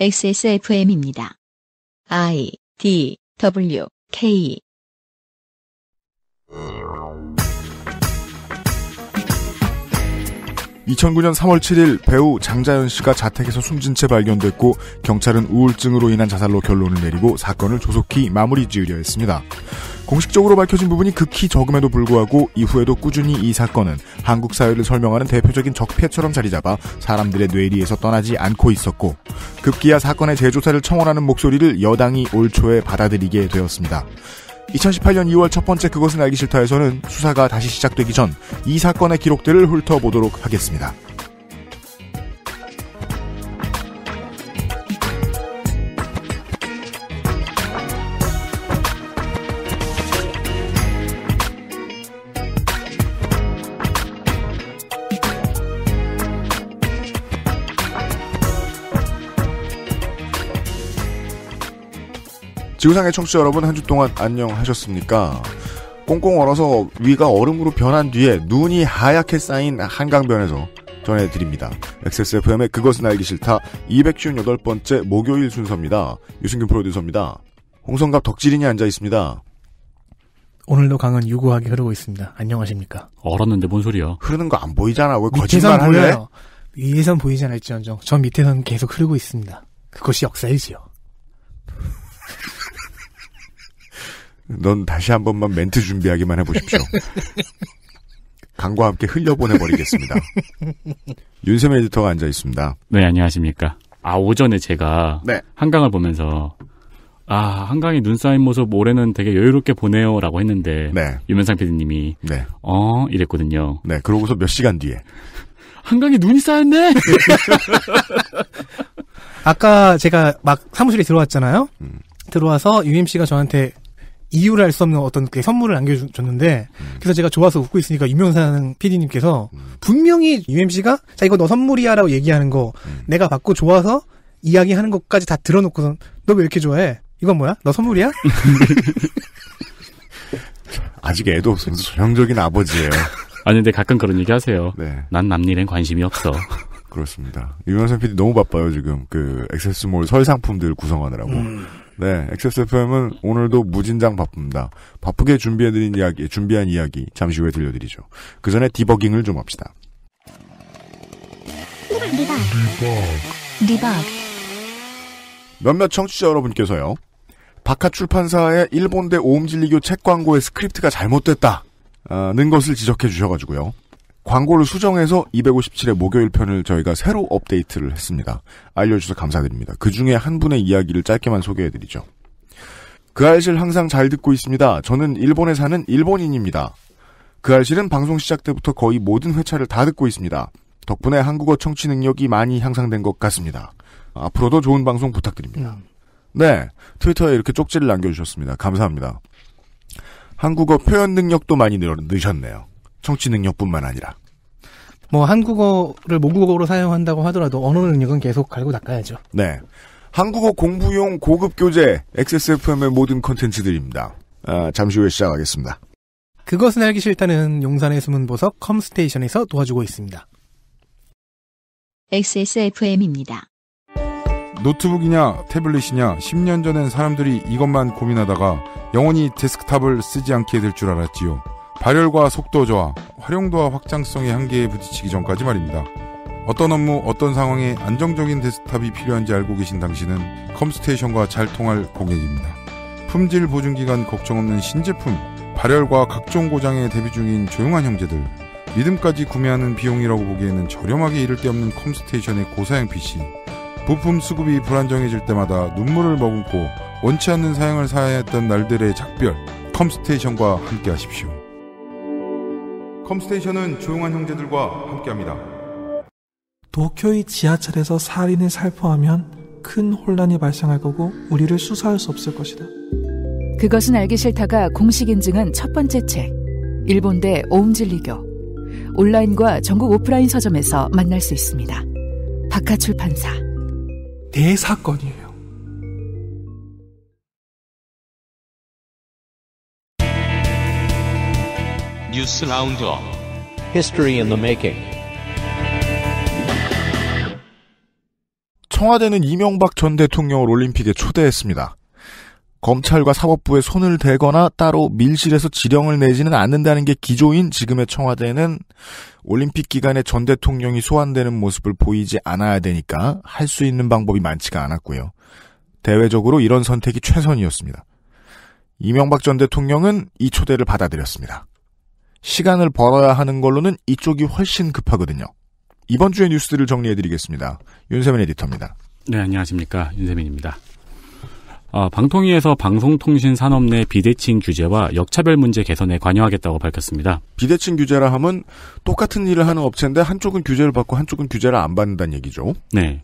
XSFM입니다. I D W K 2009년 3월 7일 배우 장자연 씨가 자택에서 숨진 채 발견됐고 경찰은 우울증으로 인한 자살로 결론을 내리고 사건을 조속히 마무리 지으려 했습니다. 공식적으로 밝혀진 부분이 극히 적음에도 불구하고 이후에도 꾸준히 이 사건은 한국 사회를 설명하는 대표적인 적폐처럼 자리잡아 사람들의 뇌리에서 떠나지 않고 있었고 급기야 사건의 재조사를 청원하는 목소리를 여당이 올 초에 받아들이게 되었습니다. 2018년 2월 첫 번째 그것은 알기 싫다에서는 수사가 다시 시작되기 전 이 사건의 기록들을 훑어보도록 하겠습니다. 지구상의 청취자 여러분 한 주 동안 안녕하셨습니까? 꽁꽁 얼어서 위가 얼음으로 변한 뒤에 눈이 하얗게 쌓인 한강변에서 전해드립니다. XSFM의 그것은 알기 싫다 258번째 목요일 순서입니다. 유승균 프로듀서입니다. 홍성갑 덕질인이 앉아 있습니다. 오늘도 강은 유구하게 흐르고 있습니다. 안녕하십니까? 얼었는데 뭔 소리야? 흐르는 거 안 보이잖아. 왜 거짓말 할래? 위에선 보이지 않을지언정 저 밑에선 계속 흐르고 있습니다. 그것이 역사이지요. 넌 다시 한 번만 멘트 준비하기만 해보십시오. 강과 함께 흘려보내버리겠습니다. 윤세민 에디터가 앉아 있습니다. 네, 안녕하십니까. 아, 오전에 제가 네. 한강을 보면서 아, 한강의눈 쌓인 모습 올해는 되게 여유롭게 보내요 라고 했는데 네. 유면상 PD님이 네. 어? 이랬거든요. 네, 그러고서 몇 시간 뒤에 한강에 눈이 쌓였네? 아까 제가 막 사무실에 들어왔잖아요. 음. 들어와서 UMC가 저한테 이유를 알 수 없는 어떤 그 선물을 남겨줬는데 음. 그래서 제가 좋아서 웃고 있으니까 유명사는 PD님께서 음. 분명히 UMC가 자 이거 너 선물이야라고 얘기하는 거 음. 내가 받고 좋아서 이야기하는 것까지 다 들어놓고선 너 왜 이렇게 좋아해? 이건 뭐야? 너 선물이야? 아직 애도 없으면서 전형적인 아버지예요. 아니 근데 가끔 그런 얘기 하세요. 네. 난 남일엔 관심이 없어. 그렇습니다. 유명상 PD 너무 바빠요 지금 그 액세스몰 설상품들 구성하느라고. 네, XSFM은 오늘도 무진장 바쁩니다. 바쁘게 준비해드린 이야기, 준비한 이야기 잠시 후에 들려드리죠. 그 전에 디버깅을 좀 합시다. 디버그. 디버그. 몇몇 청취자 여러분께서요. 바카 출판사의 일본대 오음진리교 책 광고의 스크립트가 잘못됐다는 아, 것을 지적해 주셔가지고요. 광고를 수정해서 257회 목요일 편을 저희가 새로 업데이트를 했습니다. 알려주셔서 감사드립니다. 그 중에 한 분의 이야기를 짧게만 소개해드리죠. 그 알실 항상 잘 듣고 있습니다. 저는 일본에 사는 일본인입니다. 그 알실은 방송 시작 때부터 거의 모든 회차를 다 듣고 있습니다. 덕분에 한국어 청취 능력이 많이 향상된 것 같습니다. 앞으로도 좋은 방송 부탁드립니다. 음. 네, 트위터에 이렇게 쪽지를 남겨주셨습니다. 감사합니다. 한국어 표현 능력도 많이 늘으셨네요. 정치 능력뿐만 아니라. 뭐 한국어를 모국어로 사용한다고 하더라도 언어 능력은 계속 갈고 닦아야죠. 네. 한국어 공부용 고급 교재 XSFM의 모든 컨텐츠들입니다. 아, 잠시 후에 시작하겠습니다. 그것은 알기 싫다는 용산의 숨은 보석 컴스테이션에서 도와주고 있습니다. XSFM입니다. 노트북이냐 태블릿이냐 10년 전엔 사람들이 이것만 고민하다가 영원히 데스크탑을 쓰지 않게 될 줄 알았지요. 발열과 속도 저하, 활용도와 확장성의 한계에 부딪히기 전까지 말입니다. 어떤 업무, 어떤 상황에 안정적인 데스탑이 필요한지 알고 계신 당신은 컴스테이션과 잘 통할 고객입니다. 품질 보증기간 걱정 없는 신제품, 발열과 각종 고장에 대비 중인 조용한 형제들, 믿음까지 구매하는 비용이라고 보기에는 저렴하게 이를 데 없는 컴스테이션의 고사양 PC, 부품 수급이 불안정해질 때마다 눈물을 머금고 원치 않는 사양을 사야 했던 날들의 작별, 컴스테이션과 함께 하십시오. 컴스테이션은 조용한 형제들과 함께합니다. 도쿄의 지하철에서 살인을 살포하면 큰 혼란이 발생할 거고 우리를 수사할 수 없을 것이다. 그것은 알기 싫다가 공식 인증한 첫 번째 책 일본대 오음질리교 온라인과 전국 오프라인 서점에서 만날 수 있습니다. 바카출판사 대사건이에요. 네 뉴스 라운드업 History in 청와대는 이명박 전 대통령을 올림픽에 초대했습니다. 검찰과 사법부에 손을 대거나 따로 밀실에서 지령을 내지는 않는다는 게 기조인 지금의 청와대는 올림픽 기간에 전 대통령이 소환되는 모습을 보이지 않아야 되니까 할 수 있는 방법이 많지가 않았고요. 대외적으로 이런 선택이 최선이었습니다. 이명박 전 대통령은 이 초대를 받아들였습니다. 시간을 벌어야 하는 걸로는 이쪽이 훨씬 급하거든요. 이번 주의 뉴스들을 정리해드리겠습니다. 윤세민 에디터입니다. 네, 안녕하십니까. 윤세민입니다. 어, 방통위에서 방송통신산업 내 비대칭 규제와 역차별 문제 개선에 관여하겠다고 밝혔습니다. 비대칭 규제라 함은 똑같은 일을 하는 업체인데 한쪽은 규제를 받고 한쪽은 규제를 안 받는다는 얘기죠. 네.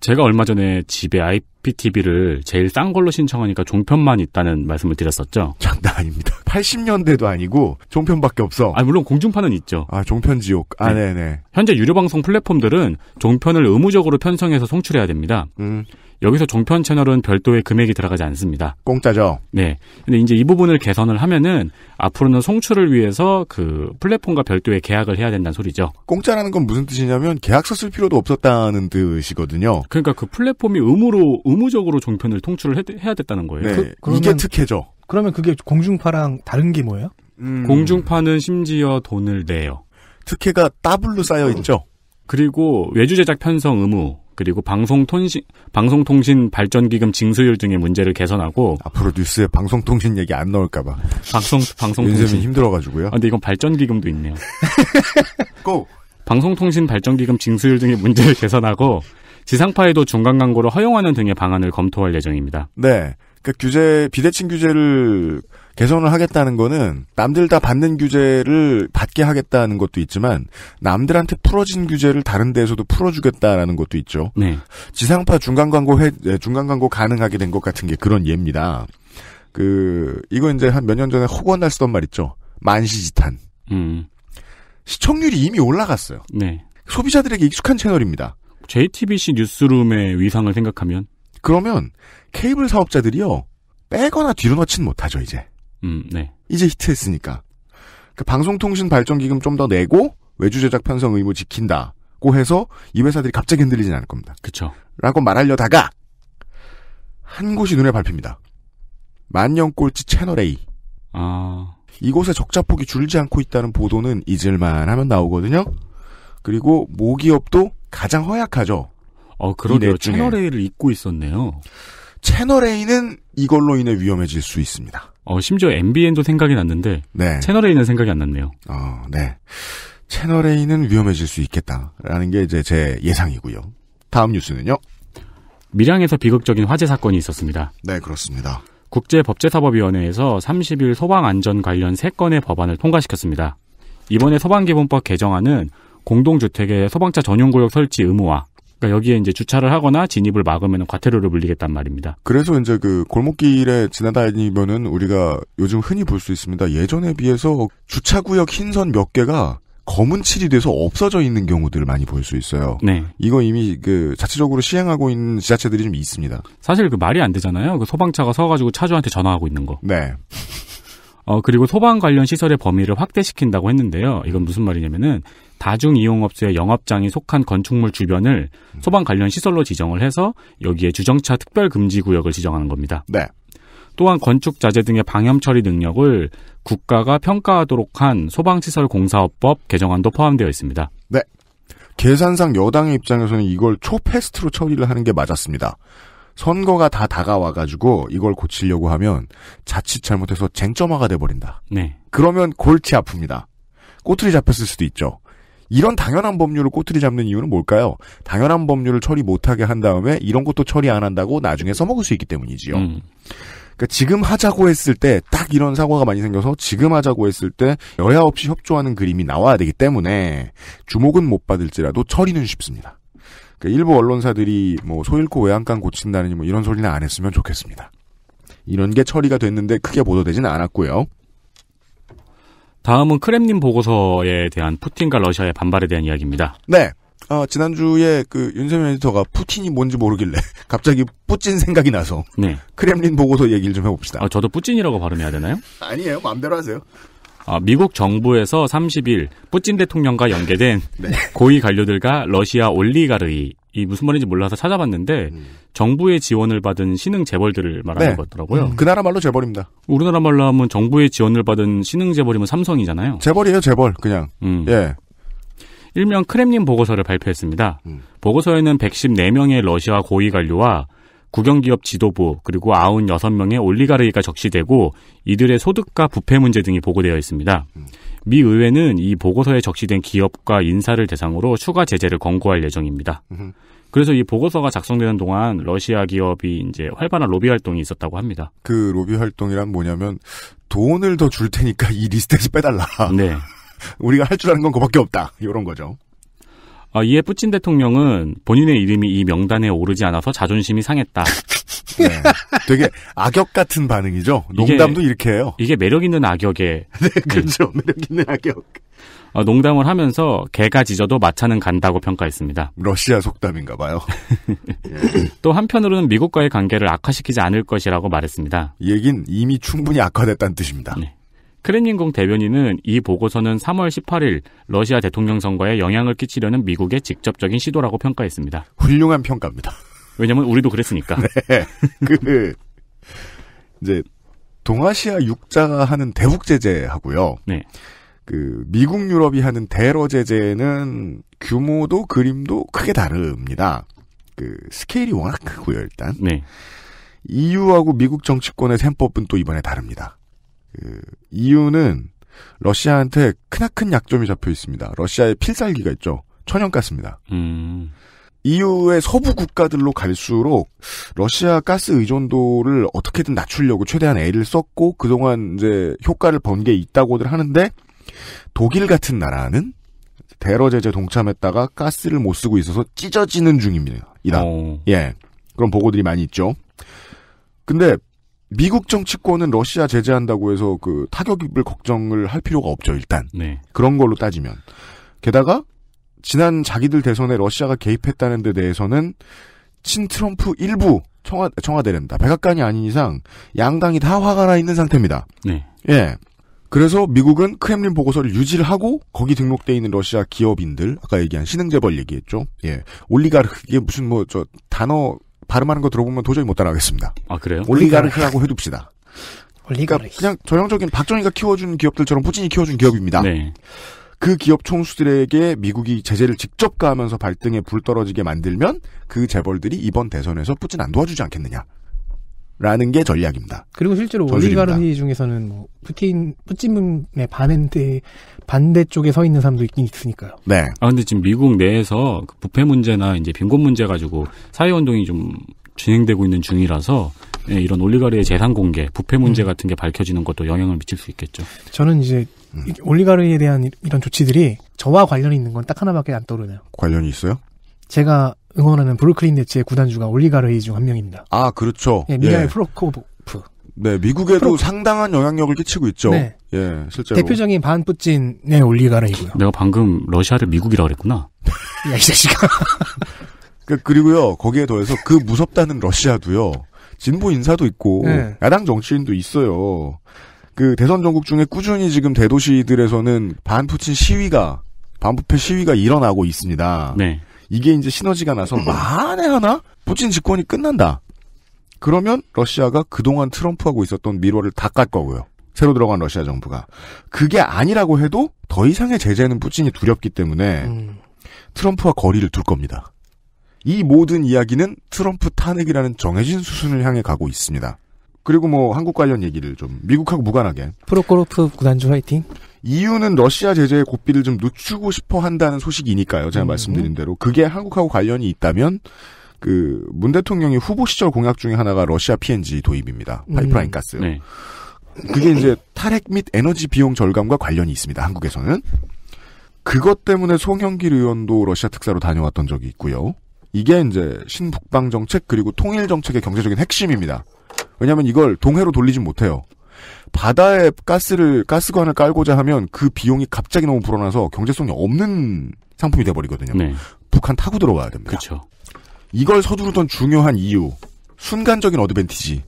제가 얼마 전에 집에 아이 어차 TV를 제일 싼 걸로 신청하니까 종편만 있다는 말씀을 드렸었죠. 장난 아닙니다. 80년대도 아니고 종편밖에 없어. 아 물론 공중파는 있죠. 아 종편 지옥. 아 네. 네 현재 유료 방송 플랫폼들은 종편을 의무적으로 편성해서 송출해야 됩니다. 음. 여기서 종편 채널은 별도의 금액이 들어가지 않습니다. 공짜죠. 네. 근데 이제 이 부분을 개선을 하면은 앞으로는 송출을 위해서 그 플랫폼과 별도의 계약을 해야 된다는 소리죠. 공짜라는 건 무슨 뜻이냐면 계약서 쓸 필요도 없었다는 뜻이거든요. 그러니까 그 플랫폼이 의무로 의무적으로 종편을 통출을 해, 야 됐다는 거예요. 네. 그, 이게 특혜죠. 그러면 그게 공중파랑 다른 게 뭐예요? 음. 공중파는 심지어 돈을 내요. 특혜가 따블로 쌓여 있죠. 그리고 외주 제작 편성 의무 그리고 방송통신 방송통신 발전기금 징수율 등의 문제를 개선하고 앞으로 뉴스에 방송통신 얘기 안 나올까봐 방송 방송통신 힘들어가지고요. 아, 근데 이건 발전기금도 있네요. 고 방송통신 발전기금 징수율 등의 문제를 개선하고 지상파에도 중간 광고를 허용하는 등의 방안을 검토할 예정입니다. 네. 그 규제 비대칭 규제를 개선을 하겠다는 거는 남들 다 받는 규제를 받게 하겠다는 것도 있지만 남들한테 풀어진 규제를 다른 데에서도 풀어주겠다라는 것도 있죠. 네. 지상파 중간 광고 해, 네, 중간 광고 가능하게 된 것 같은 게 그런 예입니다. 그 이거 이제 한 몇 년 전에 허구날 쓰던 말 있죠. 만시지탄. 음. 시청률이 이미 올라갔어요. 네. 소비자들에게 익숙한 채널입니다. JTBC 뉴스룸의 위상을 생각하면 그러면 케이블 사업자들이요 빼거나 뒤로 넣진 못하죠 이제. 음, 네. 이제 히트했으니까. 그러니까 방송통신 발전 기금 좀 더 내고 외주 제작 편성 의무 지킨다고 해서 이 회사들이 갑자기 흔들리진 않을 겁니다. 그렇죠. 라고 말하려다가 한 곳이 눈에 밟힙니다. 만년꼴찌 채널 A. 아. 이곳의 적자폭이 줄지 않고 있다는 보도는 잊을만 하면 나오거든요. 그리고 모기업도 가장 허약하죠. 어, 그러게요. 채널A를 잊고 있었네요. 채널A는 이걸로 인해 위험해질 수 있습니다. 어, 심지어 MBN도 생각이 났는데 네. 채널A는 생각이 안 났네요. 어, 네. 채널A는 위험해질 수 있겠다라는 게 이제 제 예상이고요. 다음 뉴스는요. 밀양에서 비극적인 화재 사건이 있었습니다. 네, 그렇습니다. 국제법제사법위원회에서 30일 소방안전 관련 3건의 법안을 통과시켰습니다. 이번에 소방기본법 개정안은 공동주택의 소방차 전용구역 설치 의무화. 그러니까 여기에 이제 주차를 하거나 진입을 막으면 과태료를 물리겠단 말입니다. 그래서 이제 그 골목길에 지나다니면은 우리가 요즘 흔히 볼 수 있습니다. 예전에 비해서 주차구역 흰선 몇 개가 검은 칠이 돼서 없어져 있는 경우들을 많이 볼 수 있어요. 네. 이거 이미 그 자체적으로 시행하고 있는 지자체들이 좀 있습니다. 사실 그 말이 안 되잖아요. 그 소방차가 서가지고 차주한테 전화하고 있는 거. 네. 어, 그리고 소방 관련 시설의 범위를 확대시킨다고 했는데요. 이건 무슨 말이냐면은 다중이용업소의 영업장이 속한 건축물 주변을 음. 소방 관련 시설로 지정을 해서 여기에 주정차 특별 금지 구역을 지정하는 겁니다. 네. 또한 건축 자재 등의 방염 처리 능력을 국가가 평가하도록 한 소방시설 공사업법 개정안도 포함되어 있습니다. 네. 계산상 여당의 입장에서는 이걸 초패스트로 처리를 하는 게 맞았습니다. 선거가 다 다가와가지고 이걸 고치려고 하면 자칫 잘못해서 쟁점화가 돼버린다. 네. 그러면 골치 아픕니다. 꼬투리 잡혔을 수도 있죠. 이런 당연한 법률을 꼬투리 잡는 이유는 뭘까요? 당연한 법률을 처리 못하게 한 다음에 이런 것도 처리 안 한다고 나중에 써먹을 수 있기 때문이지요. 음. 그러니까 지금 하자고 했을 때 딱 이런 사고가 많이 생겨서 지금 하자고 했을 때 여야 없이 협조하는 그림이 나와야 되기 때문에 주목은 못 받을지라도 처리는 쉽습니다. 그러니까 일부 언론사들이 뭐 소잃고 외양간 고친다느니 뭐 이런 소리는 안 했으면 좋겠습니다. 이런 게 처리가 됐는데 크게 보도되지는 않았고요. 다음은 크렘린 보고서에 대한 푸틴과 러시아의 반발에 대한 이야기입니다. 네. 어, 지난주에 그 윤세민 에디터가 푸틴이 뭔지 모르길래 갑자기 뿌찐 생각이 나서 네. 크렘린 보고서 얘기를 좀 해봅시다. 아, 저도 뿌찐이라고 발음해야 되나요? 아니에요. 마음대로 하세요. 어, 미국 정부에서 30일 뿌친 대통령과 연계된 네. 고위 관료들과 러시아 올리가르이 이 무슨 말인지 몰라서 찾아봤는데 음. 정부의 지원을 받은 신흥 재벌들을 말하는 네. 같더라고요 음. 그 나라 말로 재벌입니다. 우리나라 말로 하면 정부의 지원을 받은 신흥 재벌이면 삼성이잖아요. 재벌이에요, 재벌 그냥. 음. 예. 일명 크렘린 보고서를 발표했습니다. 음. 보고서에는 114명의 러시아 고위 관료와 국영기업 지도부 그리고 96명의 올리가르기가 적시되고 이들의 소득과 부패 문제 등이 보고되어 있습니다. 미 의회는 이 보고서에 적시된 기업과 인사를 대상으로 추가 제재를 권고할 예정입니다. 그래서 이 보고서가 작성되는 동안 러시아 기업이 이제 활발한 로비 활동이 있었다고 합니다. 그 로비 활동이란 뭐냐면 돈을 더 줄 테니까 이 리스트에서 빼달라. 네. 우리가 할 줄 아는 건 그밖에 없다. 이런 거죠. 어, 이에 푸친 대통령은 본인의 이름이 이 명단에 오르지 않아서 자존심이 상했다. 네. 되게 악역 같은 반응이죠. 농담도 이게, 이렇게 해요. 이게 매력 있는 악역에. 네, 그렇죠. 네. 매력 있는 악역. 어, 농담을 하면서 개가 짖어도 마차는 간다고 평가했습니다. 러시아 속담인가 봐요. 또 한편으로는 미국과의 관계를 악화시키지 않을 것이라고 말했습니다. 얘긴 이미 충분히 악화됐다는 뜻입니다. 네. 크렘린궁 대변인은 이 보고서는 3월 18일 러시아 대통령 선거에 영향을 끼치려는 미국의 직접적인 시도라고 평가했습니다. 훌륭한 평가입니다. 왜냐면 우리도 그랬으니까. 네. 그 이제 동아시아 육자가 하는 대북 제재하고요. 네. 그 미국 유럽이 하는 대러 제재는 규모도 그림도 크게 다릅니다. 그 스케일이 워낙 크고요, 일단. 네. EU하고 미국 정치권의 셈법은 또 이번에 다릅니다. 그 이유는 러시아한테 크나큰 약점이 잡혀 있습니다. 러시아의 필살기가 있죠. 천연가스입니다. 음. EU의 서부 국가들로 갈수록 러시아 가스 의존도를 어떻게든 낮추려고 최대한 애를 썼고 그동안 이제 효과를 본 게 있다고들 하는데 독일 같은 나라는 대러 제재 동참했다가 가스를 못 쓰고 있어서 찢어지는 중입니다. 이다. 어. 예. 그런 보고들이 많이 있죠. 근데 미국 정치권은 러시아 제재한다고 해서 그 타격입을 걱정을 할 필요가 없죠 일단 네. 그런 걸로 따지면 게다가 지난 자기들 대선에 러시아가 개입했다는 데 대해서는 친 트럼프 일부 청와, 청와대랜다 백악관이 아닌 이상 양당이 다 화가 나 있는 상태입니다 네. 예 그래서 미국은 크렘린 보고서를 유지를 하고 거기 등록돼 있는 러시아 기업인들 아까 얘기한 신흥재벌 얘기했죠. 예, 올리가르 이게 무슨 뭐 저 단어 발음하는 거 들어보면 도저히 못따라가겠습니다아 그래요? 올리가르크라고 해둡시다. 올리가르크. 그러니까 그냥 전형적인 박정희가 키워준 기업들처럼 푸진이 키워준 기업입니다. 네. 그 기업 총수들에게 미국이 제재를 직접 가하면서 발등에 불 떨어지게 만들면 그 재벌들이 이번 대선에서 푸진 안 도와주지 않겠느냐. 라는 게 전략입니다. 그리고 실제로 올리가르히 중에서는 뭐 푸틴 푸틴의 반대 반대 쪽에 서 있는 사람도 있긴 있으니까요. 네. 아 근데 지금 미국 내에서 그 부패 문제나 이제 빈곤 문제 가지고 사회 운동이 좀 진행되고 있는 중이라서 네, 이런 올리가르의 재산 공개, 부패 문제 음. 같은 게 밝혀지는 것도 영향을 미칠 수 있겠죠. 저는 이제 음. 올리가르에 대한 이런 조치들이 저와 관련이 있는 건 딱 하나밖에 안 떠오르네요. 관련이 있어요? 제가 응원하는 브루클린 네츠의 구단주가 올리가 르이중 한 명입니다. 아 그렇죠. 예, 미하일 예. 프로코프. 네, 미국에도 프로... 상당한 영향력을 끼치고 있죠. 네. 예, 실제로. 대표적인 반푸틴의 올리가 르이고요 내가 방금 러시아를 미국이라 그랬구나. 야, 예, 이 자식아. 그, 그리고요, 거기에 더해서 그 무섭다는 러시아도요, 진보 인사도 있고, 네. 야당 정치인도 있어요. 그 대선 전국 중에 꾸준히 지금 대도시들에서는 반푸친 시위가, 반부패 시위가 일어나고 있습니다. 네. 이게 이제 시너지가 나서 만에 하나 푸틴 집권이 끝난다. 그러면 러시아가 그동안 트럼프하고 있었던 미로를 다깎 거고요. 새로 들어간 러시아 정부가 그게 아니라고 해도 더 이상의 제재는 푸틴이 두렵기 때문에 음. 트럼프와 거리를 둘 겁니다. 이 모든 이야기는 트럼프 탄핵이라는 정해진 수순을 향해 가고 있습니다. 그리고 뭐 한국 관련 얘기를 좀 미국하고 무관하게 프로코로프 구단주 화이팅 이유는 러시아 제재의 고삐를 좀 늦추고 싶어 한다는 소식이니까요. 제가 음. 말씀드린 대로 그게 한국하고 관련이 있다면 그 문 대통령이 후보 시절 공약 중에 하나가 러시아 PNG 도입입니다. 음. 파이프라인 음. 가스. 네. 그게 이제 탈핵 및 에너지 비용 절감과 관련이 있습니다. 한국에서는 그것 때문에 송영길 의원도 러시아 특사로 다녀왔던 적이 있고요. 이게 이제 신북방 정책 그리고 통일 정책의 경제적인 핵심입니다. 왜냐하면 이걸 동해로 돌리진 못해요. 바다에 가스를 가스관을 깔고자 하면 그 비용이 갑자기 너무 불어나서 경제성이 없는 상품이 돼버리거든요. 네. 북한 타고 들어와야 됩니다. 그렇죠. 이걸 서두르던 중요한 이유, 순간적인 어드밴티지.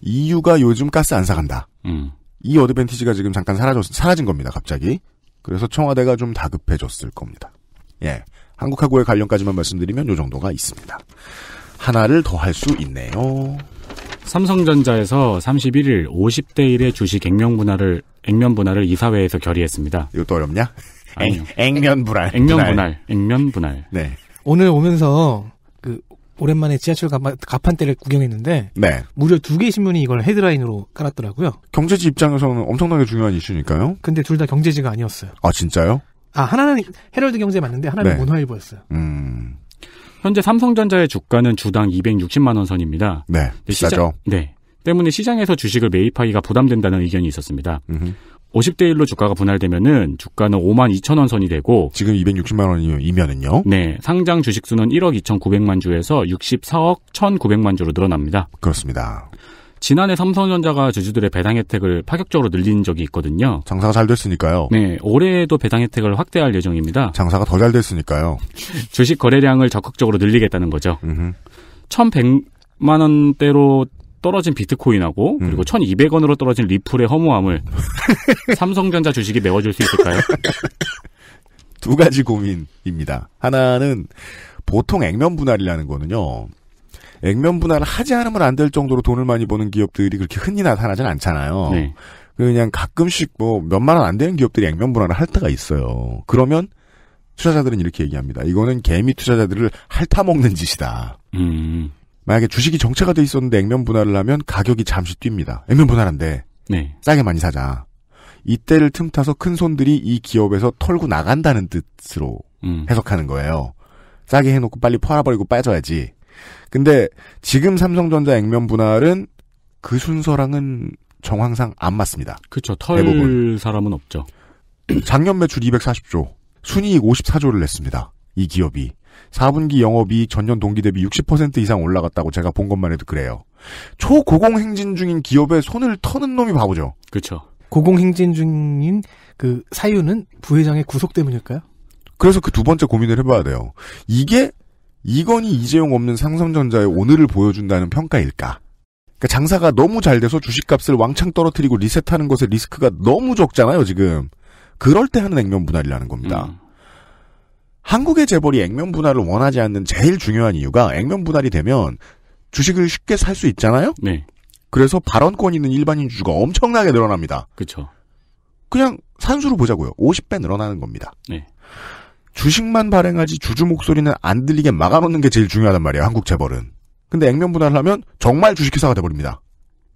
이유가 요즘 가스 안 사간다. 음. 이 어드밴티지가 지금 잠깐 사라졌, 사라진 겁니다, 갑자기. 그래서 청와대가 좀 다급해졌을 겁니다. 예. 한국하고의 관련까지만 말씀드리면 요 정도가 있습니다. 하나를 더 할 수 있네요. 삼성전자에서 31일 50대 1의 주식 액면 분할을 액면 분할을 이사회에서 결의했습니다. 이것도 어렵냐? 아 액, 면 분할. 액면 분할. 액면 분할. 네. 오늘 오면서 그 오랜만에 지하철 가판대를 구경했는데 네. 무려 두개의 신문이 이걸 헤드라인으로 깔았더라고요. 경제지 입장에서는 엄청나게 중요한 이슈니까요. 근데 둘 다 경제지가 아니었어요. 아 진짜요? 아 하나는 헤럴드 경제 맞는데 하나는 네. 문화일보였어요. 음. 현재 삼성전자의 주가는 주당 260만 원 선입니다. 네, 비싸죠. 시장, 네. 때문에 시장에서 주식을 매입하기가 부담된다는 의견이 있었습니다. 음흠. 50대 1로 주가가 분할되면은 주가는 5만 2천 원 선이 되고 지금 260만 원이면은요. 네, 상장 주식 수는 1억 2,900만 주에서 64억 1,900만 주로 늘어납니다. 그렇습니다. 지난해 삼성전자가 주주들의 배당 혜택을 파격적으로 늘린 적이 있거든요. 장사가 잘 됐으니까요. 네, 올해에도 배당 혜택을 확대할 예정입니다. 장사가 더 잘 됐으니까요. 주식 거래량을 적극적으로 늘리겠다는 거죠. 1,100만 원대로 떨어진 비트코인하고 음. 그리고 음. 1,200원으로 떨어진 리플의 허무함을 삼성전자 주식이 메워줄 수 있을까요? 두 가지 고민입니다. 하나는 보통 액면 분할이라는 거는요. 액면 분할을 하지 않으면 안 될 정도로 돈을 많이 버는 기업들이 그렇게 흔히 나타나진 않잖아요. 네. 그 그냥 가끔씩 뭐 몇만 원 안 되는 기업들이 액면 분할을 할 때가 있어요. 그러면 투자자들은 이렇게 얘기합니다. 이거는 개미 투자자들을 핥아먹는 짓이다. 음. 만약에 주식이 정체가 돼 있었는데 액면 분할을 하면 가격이 잠시 뜁니다. 액면 분할한데 네. 싸게 많이 사자. 이때를 틈타서 큰 손들이 이 기업에서 털고 나간다는 뜻으로 음. 해석하는 거예요. 싸게 해놓고 빨리 팔아버리고 빠져야지. 근데 지금 삼성전자 액면 분할은 그 순서랑은 정황상 안 맞습니다. 그렇죠. 털 대부분. 사람은 없죠. 작년 매출 240조, 순이익 54조를 냈습니다. 이 기업이. 4분기 영업이 전년 동기 대비 60% 이상 올라갔다고 제가 본 것만 해도 그래요. 초고공행진 중인 기업의 손을 터는 놈이 바보죠. 그렇죠. 고공행진 중인 그 사유는 부회장의 구속 때문일까요? 그래서 그 두 번째 고민을 해봐야 돼요. 이게 이건이 이재용 없는 삼성전자의 오늘을 보여준다는 평가일까? 그러니까 장사가 너무 잘 돼서 주식값을 왕창 떨어뜨리고 리셋하는 것에 리스크가 너무 적잖아요 지금. 그럴 때 하는 액면 분할이라는 겁니다. 음. 한국의 재벌이 액면 분할을 원하지 않는 제일 중요한 이유가 액면 분할이 되면 주식을 쉽게 살 수 있잖아요. 네. 그래서 발언권 있는 일반인 주주가 엄청나게 늘어납니다. 그렇죠. 그냥 산수로 보자고요. 50배 늘어나는 겁니다. 네. 주식만 발행하지 주주 목소리는 안 들리게 막아놓는 게 제일 중요하단 말이에요. 한국 재벌은. 근데 액면 분할을 하면 정말 주식회사가 돼버립니다.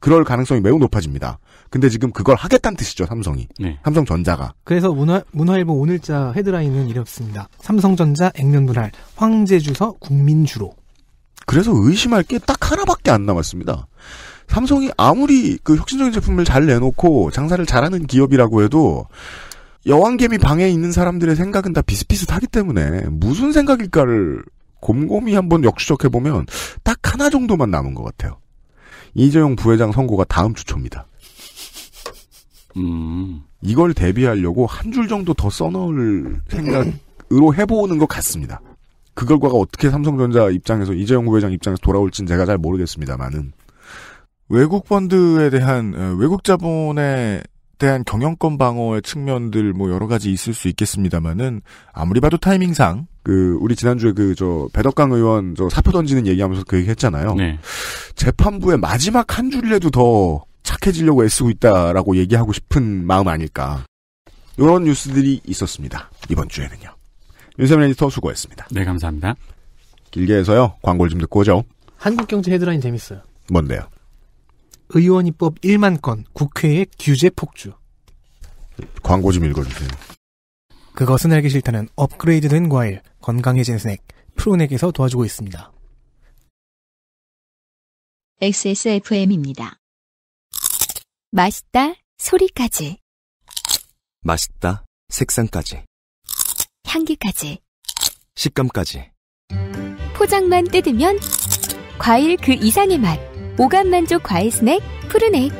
그럴 가능성이 매우 높아집니다. 근데 지금 그걸 하겠다는 뜻이죠, 삼성이. 네. 삼성전자가. 그래서 문화, 문화일보 오늘자 헤드라인은 이렇습니다. 삼성전자 액면 분할, 황제주서 국민주로. 그래서 의심할 게 딱 하나밖에 안 남았습니다. 삼성이 아무리 그 혁신적인 제품을 잘 내놓고 장사를 잘하는 기업이라고 해도 여왕개미 방에 있는 사람들의 생각은 다 비슷비슷하기 때문에 무슨 생각일까를 곰곰이 한번 역추적해보면 딱 하나 정도만 남은 것 같아요. 이재용 부회장 선고가 다음 주 초입니다. 음. 이걸 대비하려고 한 줄 정도 더 써넣을 생각으로 해보는 것 같습니다. 그 결과가 어떻게 삼성전자 입장에서 이재용 부회장 입장에서 돌아올진 제가 잘 모르겠습니다만은 외국 펀드에 대한 어, 외국 자본의 대한 경영권 방어의 측면들 뭐 여러 가지 있을 수 있겠습니다만은 아무리 봐도 타이밍상 그 우리 지난주에 그 저 배덕강 의원 저 사표 던지는 얘기하면서 그 얘기했잖아요. 네. 재판부의 마지막 한 줄이라도 더 착해지려고 애쓰고 있다라고 얘기하고 싶은 마음 아닐까. 이런 뉴스들이 있었습니다. 이번 주에는요. 윤세민 에디터 수고했습니다. 네, 감사합니다. 길게 해서요. 광고를 좀 듣고 오죠. 한국경제 헤드라인 재밌어요. 뭔데요? 의원 입법 1만 건 국회의 규제 폭주. 광고 좀 읽어주세요. 그것은 알기 싫다는 업그레이드된 과일 건강해진 스낵 프로넥에서 도와주고 있습니다. XSFM입니다. 맛있다 소리까지 맛있다 색상까지 향기까지 식감까지 포장만 뜯으면 과일 그 이상의 맛 오감 만족 과일 스낵 푸르넥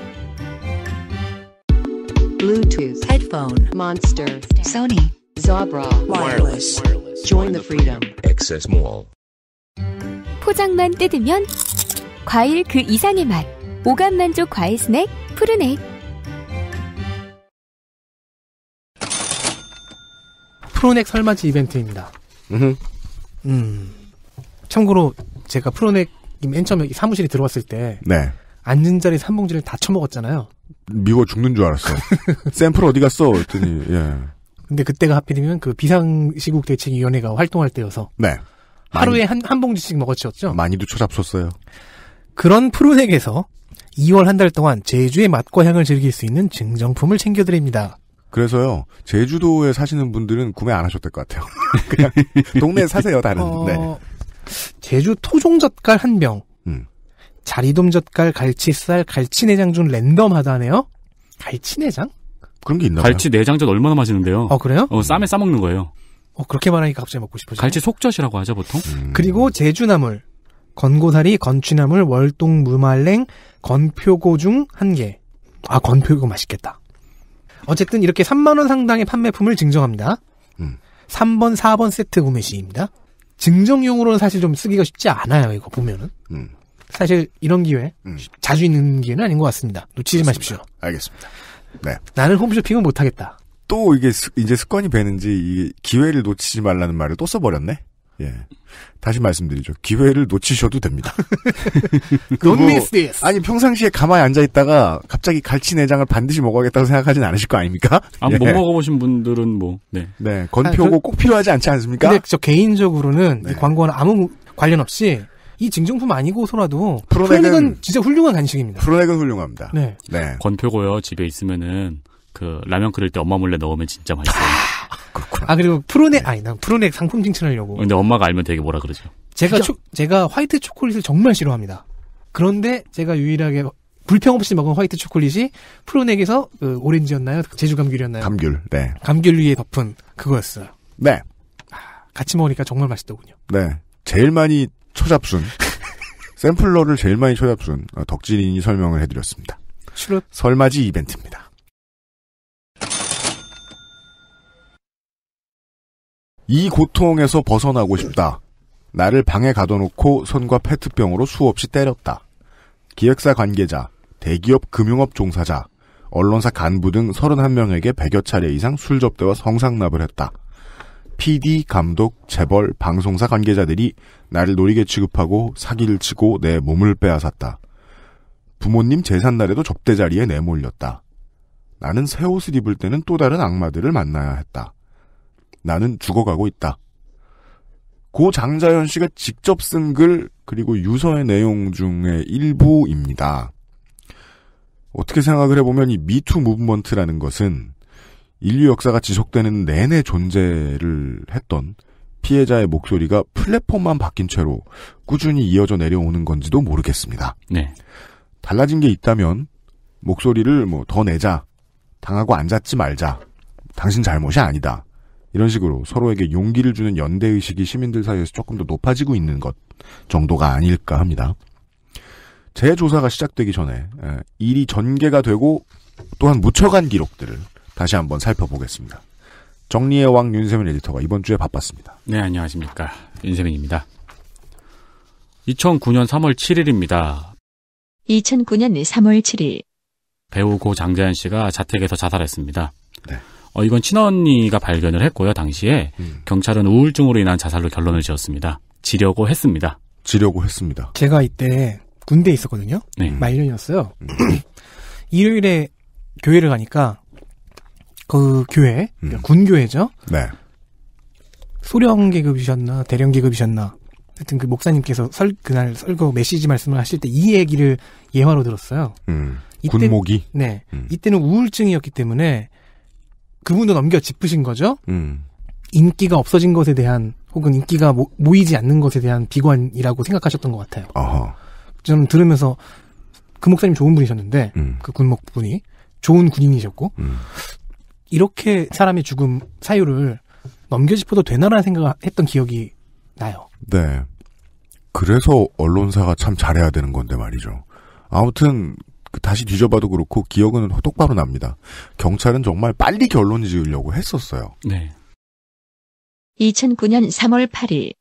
Bluetooth headphone Monster Sony Zabra Wireless Join the Freedom Access Mall 포장만 뜯으면 과일 그 이상의 맛 오감 만족 과일 스낵 푸르넥 프로넥 설맞이 이벤트입니다. 음. 참고로 제가 프로넥 맨 처음에 사무실에 들어왔을 때 네. 앉은 자리 삼봉지를 다 처먹었잖아요. 미워 죽는 줄 알았어. 샘플 어디 갔어? 그랬더니 예. 근데 그때가 하필이면 그 비상시국 대책위원회가 활동할 때여서 네. 하루에 한, 한 봉지씩 먹었었죠. 많이도 초잡섰어요. 그런 푸른액에서 2월 한 달 동안 제주의 맛과 향을 즐길 수 있는 증정품을 챙겨드립니다. 그래서요 제주도에 사시는 분들은 구매 안 하셨을 것 같아요. 그냥 동네에 사세요 다른. 어, 네. 제주 토종젓갈 한 병, 음. 자리돔젓갈, 갈치살, 갈치내장 중 랜덤하다네요. 갈치내장? 그런 게 있나 요 갈치 내장젓 얼마나 맛있는데요. 어 그래요? 어, 쌈에 싸 먹는 거예요. 어 그렇게 말하니까 갑자기 먹고 싶어지네. 갈치 속젓이라고 하죠 보통. 음. 그리고 제주나물, 건고다리 건취나물, 월동 무말랭, 건표고중 한 개. 아 건표고 맛있겠다. 어쨌든 이렇게 3만 원 상당의 판매품을 증정합니다. 음. 3번, 4번 세트 구매 시입니다. 증정용으로는 사실 좀 쓰기가 쉽지 않아요. 이거 보면은. 음. 사실 이런 기회 음. 자주 있는 기회는 아닌 것 같습니다. 놓치지 마십시오. 알겠습니다. 네. 나는 홈쇼핑은 못하겠다. 또 이게 이제 습관이 되는지 기회를 놓치지 말라는 말을 또 써버렸네. 예. 다시 말씀드리죠. 기회를 놓치셔도 됩니다. 그 뭐, 아니 평상시에 가만히 앉아 있다가 갑자기 갈치 내장을 반드시 먹어야겠다고 생각하진 않으실 거 아닙니까? 아못 뭐 예. 먹어보신 분들은 뭐 네. 네 건표고 아니, 그, 꼭 필요하지 않지 않습니까? 근데 저 개인적으로는 네. 광고는 아무 관련 없이 이 증정품 아니고서라도 프로넥은, 프로넥은 진짜 훌륭한 간식입니다. 프로넥은 훌륭합니다. 네. 네. 건표고요. 집에 있으면은 그 라면 끓일 때 엄마 몰래 넣으면 진짜 맛있어요. 그렇구나. 아 그리고 프로넥 아니 난 프로넥 상품 칭찬하려고. 근데 엄마가 알면 되게 뭐라 그러죠. 제가 초, 제가 화이트 초콜릿을 정말 싫어합니다. 그런데 제가 유일하게 불평 없이 먹은 화이트 초콜릿이 프로넥에서 그 오렌지였나요? 제주 감귤이었나요? 감귤. 네. 감귤 위에 덮은 그거였어요. 네. 아, 같이 먹으니까 정말 맛있더군요. 네. 제일 많이 초잡순. 샘플러를 제일 많이 초잡순 어, 덕진이 설명을 해드렸습니다. 출업 설맞이 이벤트입니다. 이 고통에서 벗어나고 싶다. 나를 방에 가둬놓고 손과 페트병으로 수없이 때렸다. 기획사 관계자, 대기업 금융업 종사자, 언론사 간부 등 31명에게 100여 차례 이상 술 접대와 성상납을 했다. PD, 감독, 재벌, 방송사 관계자들이 나를 놀이게 취급하고 사기를 치고 내 몸을 빼앗았다. 부모님 재산날에도 접대 자리에 내몰렸다. 나는 새 옷을 입을 때는 또 다른 악마들을 만나야 했다. 나는 죽어가고 있다. 고 장자연 씨가 직접 쓴 글 그리고 유서의 내용 중의 일부입니다. 어떻게 생각을 해보면 이 미투 무브먼트라는 것은 인류 역사가 지속되는 내내 존재를 했던 피해자의 목소리가 플랫폼만 바뀐 채로 꾸준히 이어져 내려오는 건지도 모르겠습니다. 네. 달라진 게 있다면 목소리를 뭐 더 내자, 당하고 앉았지 말자, 당신 잘못이 아니다. 이런 식으로 서로에게 용기를 주는 연대의식이 시민들 사이에서 조금 더 높아지고 있는 것 정도가 아닐까 합니다. 제 조사가 시작되기 전에 예, 일이 전개가 되고 또한 묻혀간 기록들을 다시 한번 살펴보겠습니다. 정리의 왕 윤세민 에디터가 이번 주에 바빴습니다. 네, 안녕하십니까. 윤세민입니다. 2009년 3월 7일입니다. 2009년 3월 7일. 배우 고 장재현 씨가 자택에서 자살했습니다. 네. 어, 이건 친언니가 발견을 했고요, 당시에. 음. 경찰은 우울증으로 인한 자살로 결론을 지었습니다. 지려고 했습니다. 지려고 했습니다. 제가 이때 군대에 있었거든요. 네. 음. 말년이었어요. 음. 일요일에 교회를 가니까 그 교회, 그러니까 음. 군교회죠. 네. 소령 계급이셨나 대령 계급이셨나 하여튼 그 목사님께서 설 그날 설거 메시지 말씀을 하실 때 이 얘기를 예화로 들었어요. 음. 이때, 군목이 네 음. 이때는 우울증이었기 때문에 그분도 넘겨 짚으신 거죠. 음. 인기가 없어진 것에 대한 혹은 인기가 모, 이지 않는 것에 대한 비관이라고 생각하셨던 것 같아요. 아하. 좀 들으면서 그 목사님 좋은 분이셨는데 음. 그 군목분이 좋은 군인이셨고 음. 이렇게 사람의 죽음 사유를 넘겨짚어도 되나라는 생각을 했던 기억이 나요. 네. 그래서 언론사가 참 잘해야 되는 건데 말이죠. 아무튼 그 다시 뒤져봐도 그렇고 기억은 똑바로 납니다. 경찰은 정말 빨리 결론 지으려고 했었어요. 네. 2009년 3월 8일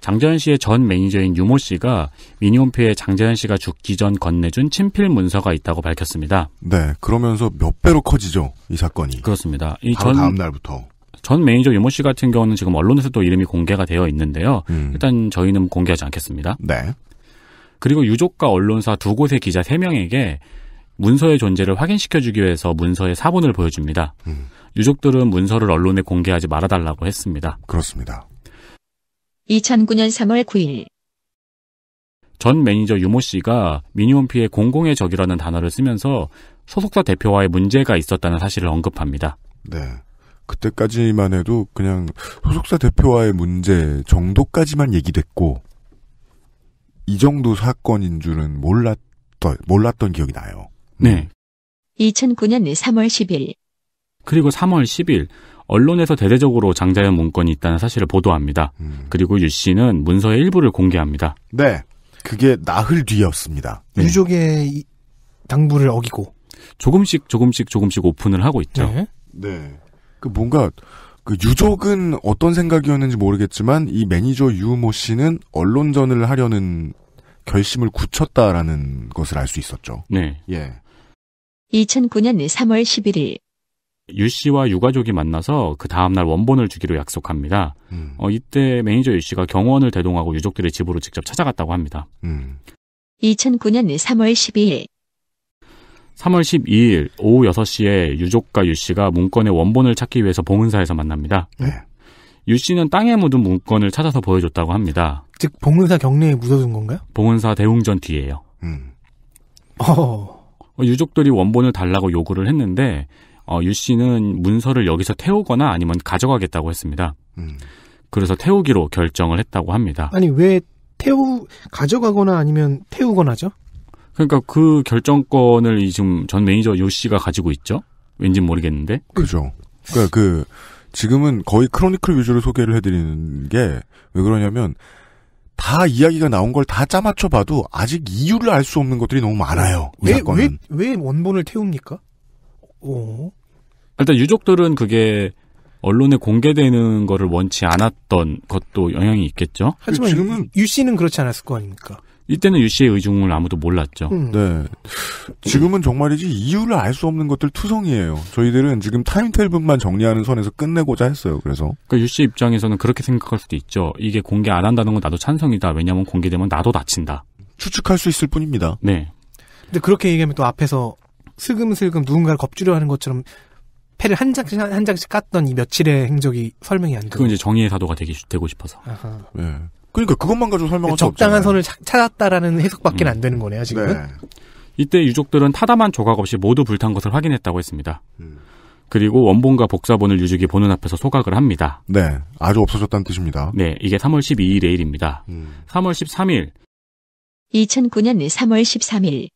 장재현 씨의 전 매니저인 유모 씨가 미니홈피에 장재현 씨가 죽기 전 건네준 친필 문서가 있다고 밝혔습니다. 네, 그러면서 몇 배로 커지죠 이 사건이. 그렇습니다. 이전 다음 날부터 전 매니저 유모 씨 같은 경우는 지금 언론에서도 이름이 공개가 되어 있는데요. 음. 일단 저희는 공개하지 않겠습니다. 네. 그리고 유족과 언론사 두 곳의 기자 세명에게 문서의 존재를 확인시켜주기 위해서 문서의 사본을 보여줍니다. 음. 유족들은 문서를 언론에 공개하지 말아달라고 했습니다. 그렇습니다. 2009년 3월 9일 전 매니저 유모 씨가 미니홈피에 공공의 적이라는 단어를 쓰면서 소속사 대표와의 문제가 있었다는 사실을 언급합니다. 네. 그때까지만 해도 그냥 소속사 대표와의 문제 정도까지만 얘기됐고 이 정도 사건인 줄은 몰랐던, 몰랐던 기억이 나요. 네. 2009년 3월 10일. 그리고 3월 10일, 언론에서 대대적으로 장자연 문건이 있다는 사실을 보도합니다. 음. 그리고 유 씨는 문서의 일부를 공개합니다. 네. 그게 나흘 뒤였습니다. 네. 유족의 당부를 어기고. 조금씩 조금씩 조금씩 오픈을 하고 있죠. 네. 네. 그 뭔가 그 유족은 어떤 생각이었는지 모르겠지만 이 매니저 유모 씨는 언론전을 하려는 결심을 굳혔다라는 것을 알 수 있었죠. 네. 예. 2009년 3월 11일 유 씨와 유가족이 만나서 그 다음날 원본을 주기로 약속합니다. 음. 어, 이때 매니저 유 씨가 경호원을 대동하고 유족들의 집으로 직접 찾아갔다고 합니다. 음. 2009년 3월 12일 3월 12일 오후 6시에 유족과 유 씨가 문건의 원본을 찾기 위해서 봉은사에서 만납니다. 네. 유 씨는 땅에 묻은 문건을 찾아서 보여줬다고 합니다. 즉 봉은사 경내에 묻어둔 건가요? 봉은사 대웅전 뒤에요. 음. 어. 유족들이 원본을 달라고 요구를 했는데 어, 유 씨는 문서를 여기서 태우거나 아니면 가져가겠다고 했습니다. 음. 그래서 태우기로 결정을 했다고 합니다. 아니 왜 태우 가져가거나 아니면 태우거나죠? 그러니까 그 결정권을 이 지금 전 매니저 요 씨가 가지고 있죠. 왠지 모르겠는데. 그죠. 그러니까 그 지금은 거의 크로니클 위주로 소개를 해드리는 게 왜 그러냐면 다 이야기가 나온 걸 다 짜맞춰 봐도 아직 이유를 알 수 없는 것들이 너무 많아요. 왜, 왜, 왜 원본을 태웁니까? 오. 어? 일단 유족들은 그게 언론에 공개되는 거를 원치 않았던 것도 영향이 있겠죠. 하지만 지금은 유 씨는 그렇지 않았을 거 아닙니까? 이때는 유 씨의 의중을 아무도 몰랐죠. 음. 네. 지금은 정말이지 이유를 알 수 없는 것들 투성이에요. 저희들은 지금 타임테이블만 정리하는 선에서 끝내고자 했어요. 그래서 그러니까 유씨 입장에서는 그렇게 생각할 수도 있죠. 이게 공개 안 한다는 건 나도 찬성이다. 왜냐하면 공개되면 나도 다친다. 추측할 수 있을 뿐입니다. 네. 근데 그렇게 얘기하면 또 앞에서 슬금슬금 누군가를 겁주려 하는 것처럼 패를 한 장씩 한 장씩 깠던 이 며칠의 행적이 설명이 안 돼요. 그건 이제 정의의 사도가 되기 되고 싶어서. 아하. 네. 그러니까 그것만 가지고 설명할 수 적당한 없잖아요. 선을 찾았다라는 음. 해석밖에 음. 안 되는 거네요 지금은. 네. 이때 유족들은 타담한 조각 없이 모두 불탄 것을 확인했다고 했습니다. 음. 그리고 원본과 복사본을 유족이 보는 앞에서 소각을 합니다. 네, 아주 없어졌다는 뜻입니다. 네, 이게 3월 12일 의일입니다 음. 3월 13일 2009년 3월 13일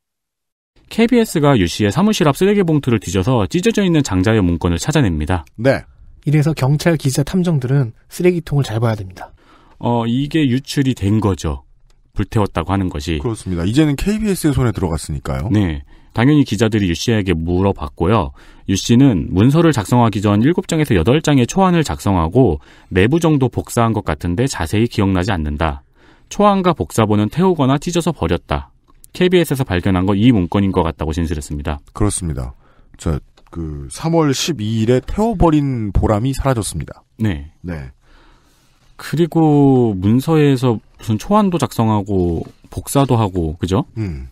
KBS가 유 씨의 사무실 앞 쓰레기 봉투를 뒤져서 찢어져 있는 장자의 문건을 찾아냅니다. 네. 이래서 경찰 기자 탐정들은 쓰레기통을 잘 봐야 됩니다. 어, 이게 유출이 된 거죠. 불태웠다고 하는 것이. 그렇습니다. 이제는 KBS의 손에 들어갔으니까요. 네. 당연히 기자들이 유 씨에게 물어봤고요. 유 씨는 문서를 작성하기 전 7장에서 8장의 초안을 작성하고 내부 정도 복사한 것 같은데 자세히 기억나지 않는다. 초안과 복사본은 태우거나 찢어서 버렸다. KBS에서 발견한 건 이 문건인 것 같다고 진술했습니다. 그렇습니다. 저, 그, 3월 12일에 태워버린 보람이 사라졌습니다. 네. 네. 그리고 문서에서 무슨 초안도 작성하고 복사도 하고 그죠? 음.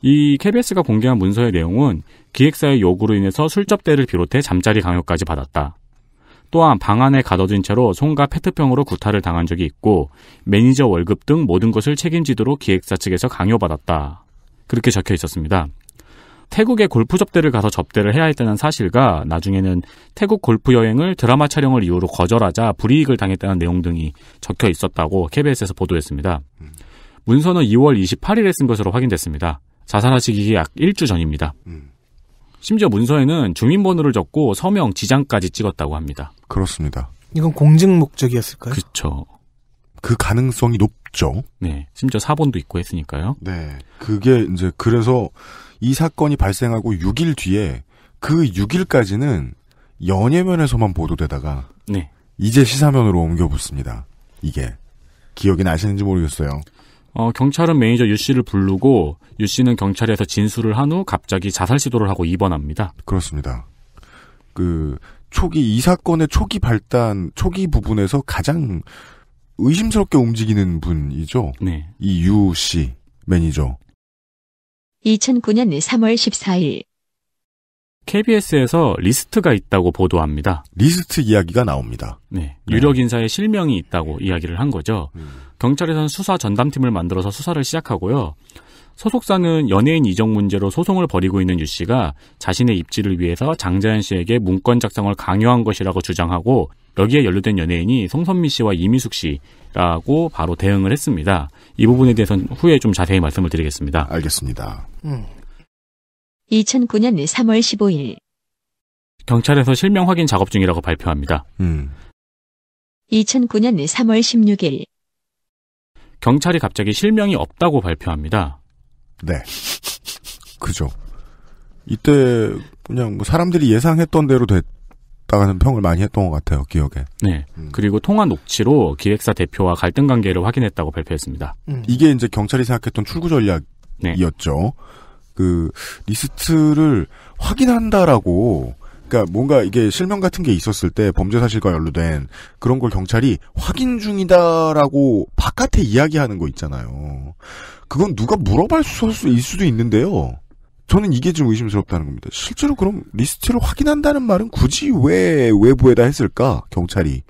이 KBS가 공개한 문서의 내용은 기획사의 요구로 인해서 술접대를 비롯해 잠자리 강요까지 받았다. 또한 방 안에 가둬진 채로 손과 페트병으로 구타를 당한 적이 있고 매니저 월급 등 모든 것을 책임지도록 기획사 측에서 강요받았다. 그렇게 적혀 있었습니다. 태국의 골프 접대를 가서 접대를 해야 했다는 사실과 나중에는 태국 골프 여행을 드라마 촬영을 이유로 거절하자 불이익을 당했다는 내용 등이 적혀 있었다고 KBS에서 보도했습니다. 문서는 2월 28일에 쓴 것으로 확인됐습니다. 자살하시기 약 1주 전입니다. 심지어 문서에는 주민번호를 적고 서명, 지장까지 찍었다고 합니다. 그렇습니다. 이건 공증 목적이었을까요? 그렇죠. 그 가능성이 높죠. 네, 심지어 사본도 있고 했으니까요. 네, 그게 이제 그래서 이 사건이 발생하고 6일 뒤에 그 6일까지는 연예면에서만 보도되다가 네. 이제 시사면으로 옮겨붙습니다. 이게 기억이 나시는지 모르겠어요. 어, 경찰은 매니저 유 씨를 부르고 유 씨는 경찰에서 진술을 한 후 갑자기 자살 시도를 하고 입원합니다. 그렇습니다. 그 초기 이 사건의 초기 발단 초기 부분에서 가장 의심스럽게 움직이는 분이죠. 네. 이 유 씨 매니저 2009년 3월 14일 KBS에서 리스트가 있다고 보도합니다. 리스트 이야기가 나옵니다. 네, 네. 유력 인사의 실명이 있다고 이야기를 한 거죠. 음. 경찰에선 수사 전담팀을 만들어서 수사를 시작하고요. 소속사는 연예인 이적 문제로 소송을 벌이고 있는 유 씨가 자신의 입지를 위해서 장자연 씨에게 문건 작성을 강요한 것이라고 주장하고 여기에 연루된 연예인이 송선미 씨와 이미숙 씨라고 바로 대응을 했습니다. 이 부분에 대해서는 후에 좀 자세히 말씀을 드리겠습니다. 알겠습니다. 음. 2009년 3월 15일 경찰에서 실명 확인 작업 중이라고 발표합니다. 음. 2009년 3월 16일 경찰이 갑자기 실명이 없다고 발표합니다. 네. 그죠. 이때 그냥 뭐 사람들이 예상했던 대로 됐다는 평을 많이 했던 것 같아요. 기억에. 네. 음. 그리고 통화 녹취로 기획사 대표와 갈등 관계를 확인했다고 발표했습니다. 음. 이게 이제 경찰이 생각했던 출구 전략 네. 이었죠. 그 리스트를 확인한다라고 그러니까 뭔가 이게 실명 같은 게 있었을 때 범죄 사실과 연루된 그런 걸 경찰이 확인 중이다라고 바깥에 이야기하는 거 있잖아요. 그건 누가 물어볼 수 있을 수도 있는데요. 저는 이게 좀 의심스럽다는 겁니다. 실제로 그럼 리스트를 확인한다는 말은 굳이 왜 외부에다 했을까? 경찰이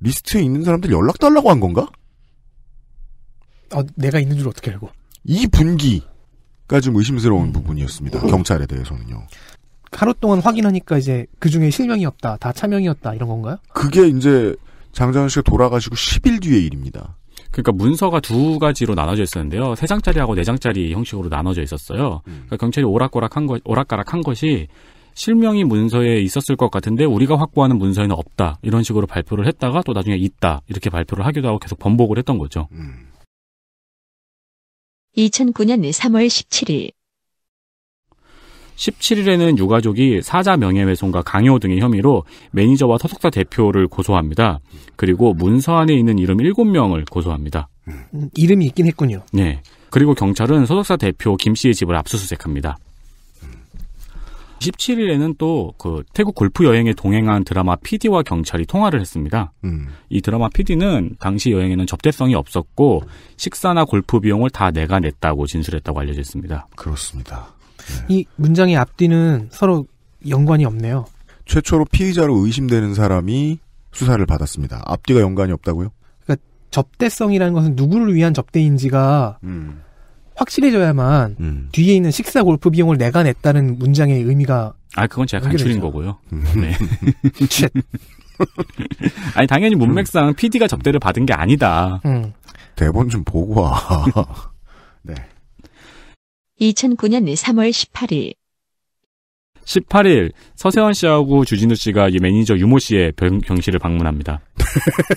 리스트에 있는 사람들 연락 달라고 한 건가? 아, 내가 있는 줄 어떻게 알고? 이 분기가 좀 의심스러운 부분이었습니다. 음. 경찰에 대해서는요. 하루 동안 확인하니까 이제 그 중에 실명이없다다 차명이었다 이런 건가요? 그게 이제 장자연 씨가 돌아가시고 10일 뒤의 일입니다. 그러니까 문서가 두 가지로 나눠져 있었는데요. 세 장짜리하고 네 장짜리 형식으로 나눠져 있었어요. 음. 그러니까 경찰이 오락가락한 것 오락가락한 것이 실명이 문서에 있었을 것 같은데 우리가 확보하는 문서에는 없다 이런 식으로 발표를 했다가 또 나중에 있다 이렇게 발표를 하기도 하고 계속 번복을 했던 거죠. 음. 2009년 3월 17일 17일에는 유가족이 사자 명예훼손과 강요 등의 혐의로 매니저와 소속사 대표를 고소합니다. 그리고 문서 안에 있는 이름 7명을 고소합니다. 음, 이름이 있긴 했군요. 네. 그리고 경찰은 소속사 대표 김 씨의 집을 압수수색합니다. 17일에는 또 그 태국 골프 여행에 동행한 드라마 PD와 경찰이 통화를 했습니다. 음. 이 드라마 PD는 당시 여행에는 접대성이 없었고 식사나 골프 비용을 다 내가 냈다고 진술했다고 알려져 있습니다. 그렇습니다. 네. 이 문장의 앞뒤는 서로 연관이 없네요. 최초로 피의자로 의심되는 사람이 수사를 받았습니다. 앞뒤가 연관이 없다고요? 그러니까 접대성이라는 것은 누구를 위한 접대인지가 음. 확실해져야만 음. 뒤에 있는 식사 골프 비용을 내가 냈다는 문장의 의미가 아 그건 제가 간출인 거고요. 음. 네. 아니 당연히 문맥상 음. PD가 접대를 받은 게 아니다. 음. 대본 좀 보고 와. 네. 2009년 3월 18일 18일 서세원 씨하고 주진우 씨가 이 매니저 유모 씨의 병실을 방문합니다.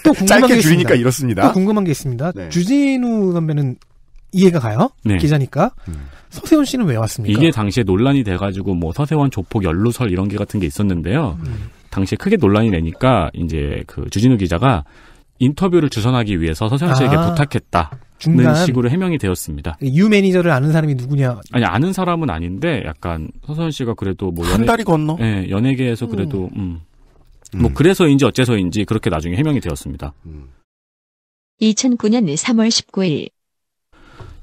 또 궁금한 짧게 게 줄이니까 있습니다. 이렇습니다. 또 궁금한 게 있습니다. 네. 주진우 선배는 이해가 가요. 네. 기자니까. 음. 서세원 씨는 왜 왔습니까? 이게 당시에 논란이 돼가지고 뭐 서세원 조폭 연루설 이런 게 같은 게 있었는데요. 음. 당시에 크게 논란이 되니까 이제 그 주진우 기자가 인터뷰를 주선하기 위해서 서세원 씨에게 아, 부탁했다. 는 식으로 해명이 되었습니다. 유 매니저를 아는 사람이 누구냐? 아니 아는 사람은 아닌데 약간 서세원 씨가 그래도 뭐연한 달이 건너? 예, 연예계에서 그래도 음. 음. 음. 뭐 그래서인지 어째서인지 그렇게 나중에 해명이 되었습니다. 2009년 3월 19일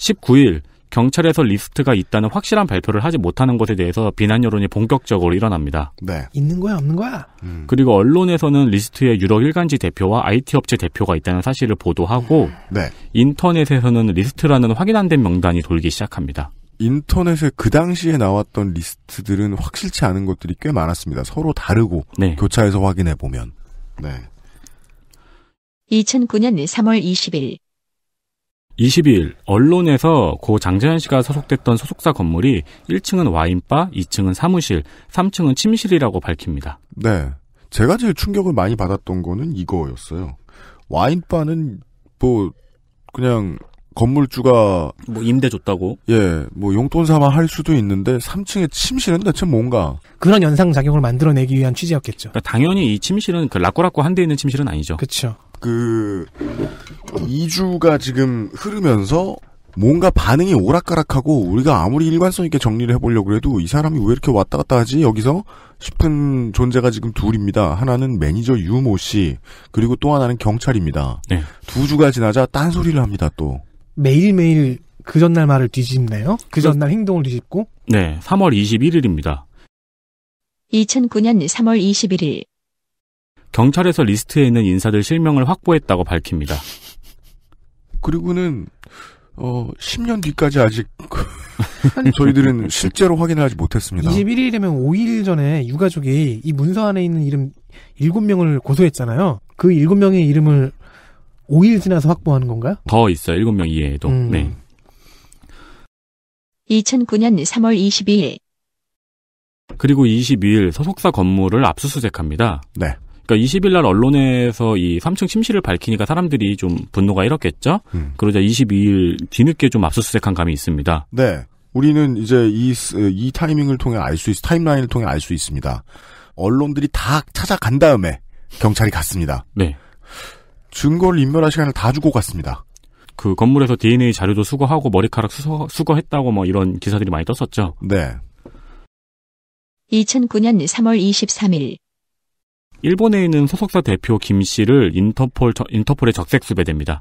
19일 경찰에서 리스트가 있다는 확실한 발표를 하지 못하는 것에 대해서 비난 여론이 본격적으로 일어납니다. 네. 있는 거야, 없는 거야? 음. 그리고 언론에서는 리스트에 유럽 일간지 대표와 IT 업체 대표가 있다는 사실을 보도하고 네. 인터넷에서는 리스트라는 확인 안 된 명단이 돌기 시작합니다. 인터넷에 그 당시에 나왔던 리스트들은 확실치 않은 것들이 꽤 많았습니다. 서로 다르고 네. 교차해서 확인해 보면. 네. 2009년 3월 20일 22일 언론에서 고 장재현 씨가 소속됐던 소속사 건물이 1층은 와인바, 2층은 사무실, 3층은 침실이라고 밝힙니다. 네. 제가 제일 충격을 많이 받았던 거는 이거였어요. 와인바는 뭐 그냥 건물주가 뭐 임대 줬다고 예, 뭐 용돈 삼아 할 수도 있는데 3층에 침실은 대체 뭔가 그런 연상 작용을 만들어내기 위한 취지였겠죠. 그러니까 당연히 이 침실은 그 라꼬라꼬 한대 있는 침실은 아니죠. 그렇죠. 그 2주가 지금 흐르면서 뭔가 반응이 오락가락하고 우리가 아무리 일관성 있게 정리를 해보려고 해도 이 사람이 왜 이렇게 왔다 갔다 하지 여기서 싶은 존재가 지금 둘입니다. 하나는 매니저 유모 씨 그리고 또 하나는 경찰입니다. 네. 두 주가 지나자 딴 소리를 합니다 또 매일매일 그 전날 말을 뒤집네요. 그 전날 행동을 뒤집고 네 3월 21일입니다. 2009년 3월 21일 경찰에서 리스트에 있는 인사들 실명을 확보했다고 밝힙니다. 그리고는 어 10년 뒤까지 아직 저희들은 실제로 확인하지 을 못했습니다. 21일이면 5일 전에 유가족이 이 문서 안에 있는 이름 7명을 고소했잖아요. 그 7명의 이름을 5일 지나서 확보하는 건가요? 더 있어요. 7명 이외에도. 음. 네. 2009년 3월 22일. 그리고 22일 소속사 건물을 압수수색합니다. 네. 그러니까 20일 날 언론에서 이 3층 침실을 밝히니까 사람들이 좀 분노가 일었겠죠. 음. 그러자 22일 뒤늦게 좀 압수수색한 감이 있습니다. 네. 우리는 이제 이, 이 타이밍을 통해 알 수 있, 타임라인을 통해 알 수 있습니다. 언론들이 다 찾아간 다음에 경찰이 갔습니다. 네. 증거를 인멸할 시간을 다 주고 갔습니다. 그 건물에서 DNA 자료도 수거하고 머리카락 수거, 수거했다고 뭐 이런 기사들이 많이 떴었죠. 네. 2009년 3월 23일 일본에 있는 소속사 대표 김 씨를 인터폴, 인터폴에 적색 수배됩니다.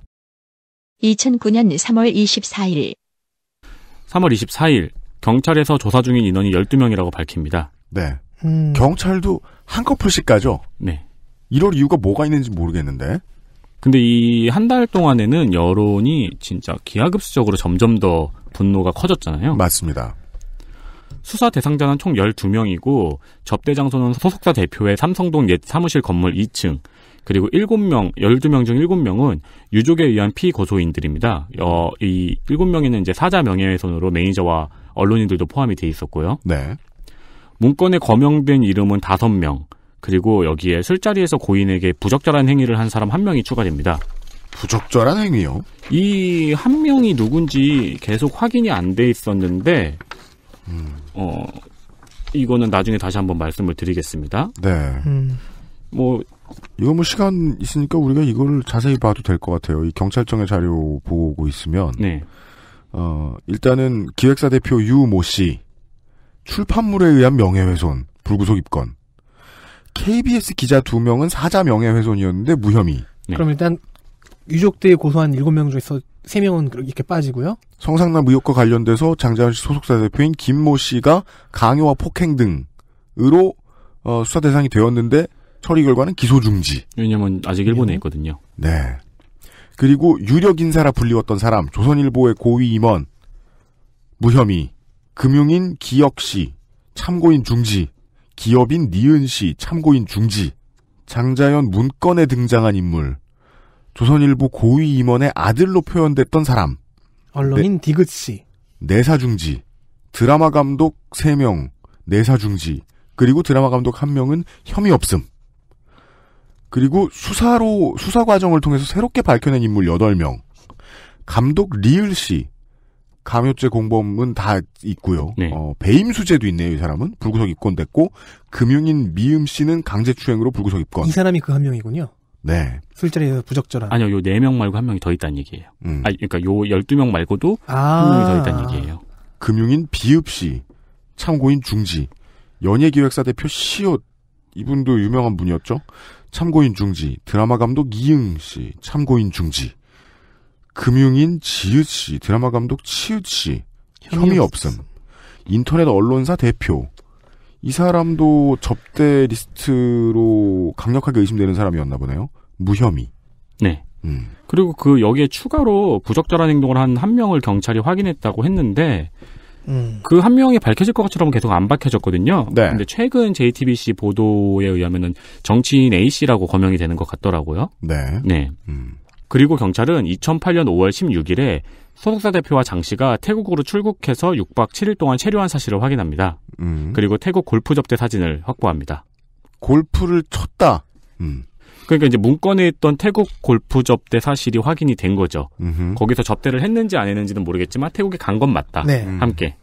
2009년 3월 24일 3월 24일 경찰에서 조사 중인 인원이 12명이라고 밝힙니다. 네. 음. 경찰도 한 커플씩 가죠? 네. 이럴 이유가 뭐가 있는지 모르겠는데. 근데 이 한 달 동안에는 여론이 진짜 기하급수적으로 점점 더 분노가 커졌잖아요. 맞습니다. 수사 대상자는 총 12명이고 접대 장소는 소속사 대표의 삼성동 옛 사무실 건물 2층 그리고 7명, 12명 중 7명은 유족에 의한 피고소인들입니다. 어, 이 7명에는 이제 사자 명예훼손으로 매니저와 언론인들도 포함이 돼 있었고요. 네. 문건에 거명된 이름은 5명, 그리고 여기에 술자리에서 고인에게 부적절한 행위를 한 사람 1명이 추가됩니다. 부적절한 행위요? 이 한 명이 누군지 계속 확인이 안 돼 있었는데 음. 어 이거는 나중에 다시 한번 말씀을 드리겠습니다. 네. 음. 뭐 이거 뭐 시간 있으니까 우리가 이거 자세히 봐도 될 것 같아요. 이 경찰청의 자료 보고 있으면 네. 어 일단은 기획사 대표 유 모 씨 출판물에 의한 명예훼손 불구속 입건 KBS 기자 두 명은 사자 명예훼손이었는데 무혐의. 네. 그럼 일단 유족대에 고소한 7명 중에서 3명은 이렇게 빠지고요. 성상남 의혹과 관련돼서 장자연 씨 소속사 대표인 김모 씨가 강요와 폭행 등으로 어, 수사 대상이 되었는데 처리 결과는 기소 중지. 왜냐면 아직 일본에 예. 있거든요. 네. 그리고 유력 인사라 불리웠던 사람 조선일보의 고위 임원 무혐의 금융인 기역 씨 참고인 중지 기업인 니은 씨 참고인 중지 장자연 문건에 등장한 인물 조선일보 고위 임원의 아들로 표현됐던 사람. 언론인 네, 디귿 씨. 내사 중지. 드라마 감독 3명, 내사 중지. 그리고 드라마 감독 1명은 혐의 없음. 그리고 수사로, 수사 과정을 통해서 새롭게 밝혀낸 인물 8명. 감독 리을 씨. 감요죄 공범은 다 있고요. 네. 어, 배임수재도 있네요, 이 사람은. 불구속 입건됐고, 금융인 미음 씨는 강제추행으로 불구속 입건. 이 사람이 그 한 명이군요. 네. 술자리에서 부적절한. 아니요, 요 네 명 말고 한 명이 더 있다는 얘기예요. 음. 아, 그러니까 요 열두 명 말고도 아~ 한 명이 더 있다는 얘기예요. 금융인 비읍시 참고인 중지, 연예기획사 대표 시옷 이분도 유명한 분이었죠. 참고인 중지, 드라마 감독 이응 씨, 참고인 중지, 금융인 지읒 씨, 드라마 감독 치읒 씨, 혐의 없음, 인터넷 언론사 대표, 이 사람도 접대 리스트로 강력하게 의심되는 사람이었나 보네요. 무혐의. 네. 음. 그리고 그 여기에 추가로 부적절한 행동을 한 한 명을 경찰이 확인했다고 했는데 음. 그한 명이 밝혀질 것처럼 계속 안 밝혀졌거든요. 네. 근데 최근 JTBC 보도에 의하면은 정치인 A 씨라고 거명이 되는 것 같더라고요. 네. 네. 음. 그리고 경찰은 2008년 5월 16일에 소속사 대표와 장 씨가 태국으로 출국해서 6박 7일 동안 체류한 사실을 확인합니다. 음. 그리고 태국 골프 접대 사진을 확보합니다. 골프를 쳤다. 음. 그러니까 이제 문건에 있던 태국 골프 접대 사실이 확인이 된 거죠. 음흠. 거기서 접대를 했는지 안 했는지는 모르겠지만 태국에 간 건 맞다. 네. 음. 함께.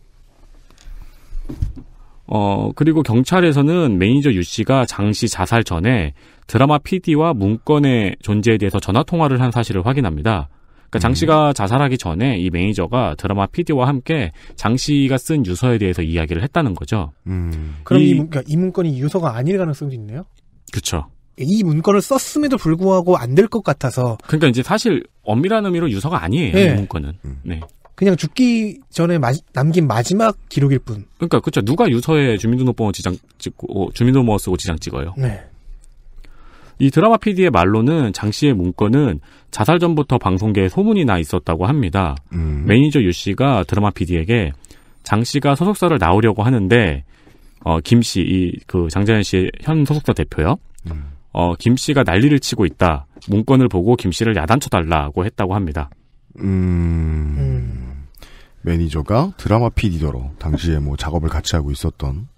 어, 그리고 경찰에서는 매니저 유 씨가 장 씨 자살 전에 드라마 PD와 문건의 존재에 대해서 전화 통화를 한 사실을 확인합니다. 그러니까 장 씨가 자살하기 전에 이 매니저가 드라마 PD와 함께 장 씨가 쓴 유서에 대해서 이야기를 했다는 거죠. 음. 그럼 이, 이, 문, 그러니까 이 문건이 유서가 아닐 가능성도 있네요. 그렇죠. 이 문건을 썼음에도 불구하고 안 될 것 같아서. 그러니까 이제 사실 엄밀한 의미로 유서가 아니에요. 네. 이 문건은. 음. 네. 그냥 죽기 전에 마, 남긴 마지막 기록일 뿐. 그러니까 그렇죠. 누가 유서에 주민등록번호 지장 찍고 어, 주민등록번호 쓰고 지장 찍어요. 네. 이 드라마 PD의 말로는 장 씨의 문건은 자살 전부터 방송계에 소문이 나 있었다고 합니다. 음. 매니저 유 씨가 드라마 PD에게 장 씨가 소속사를 나오려고 하는데 어, 김 씨, 이 그 장자연 씨의 현 소속사 대표요. 음. 어, 김 씨가 난리를 치고 있다. 문건을 보고 김 씨를 야단쳐 달라고 했다고 합니다. 음... 음. 매니저가 드라마 p d 로 당시에 뭐 작업을 같이 하고 있었던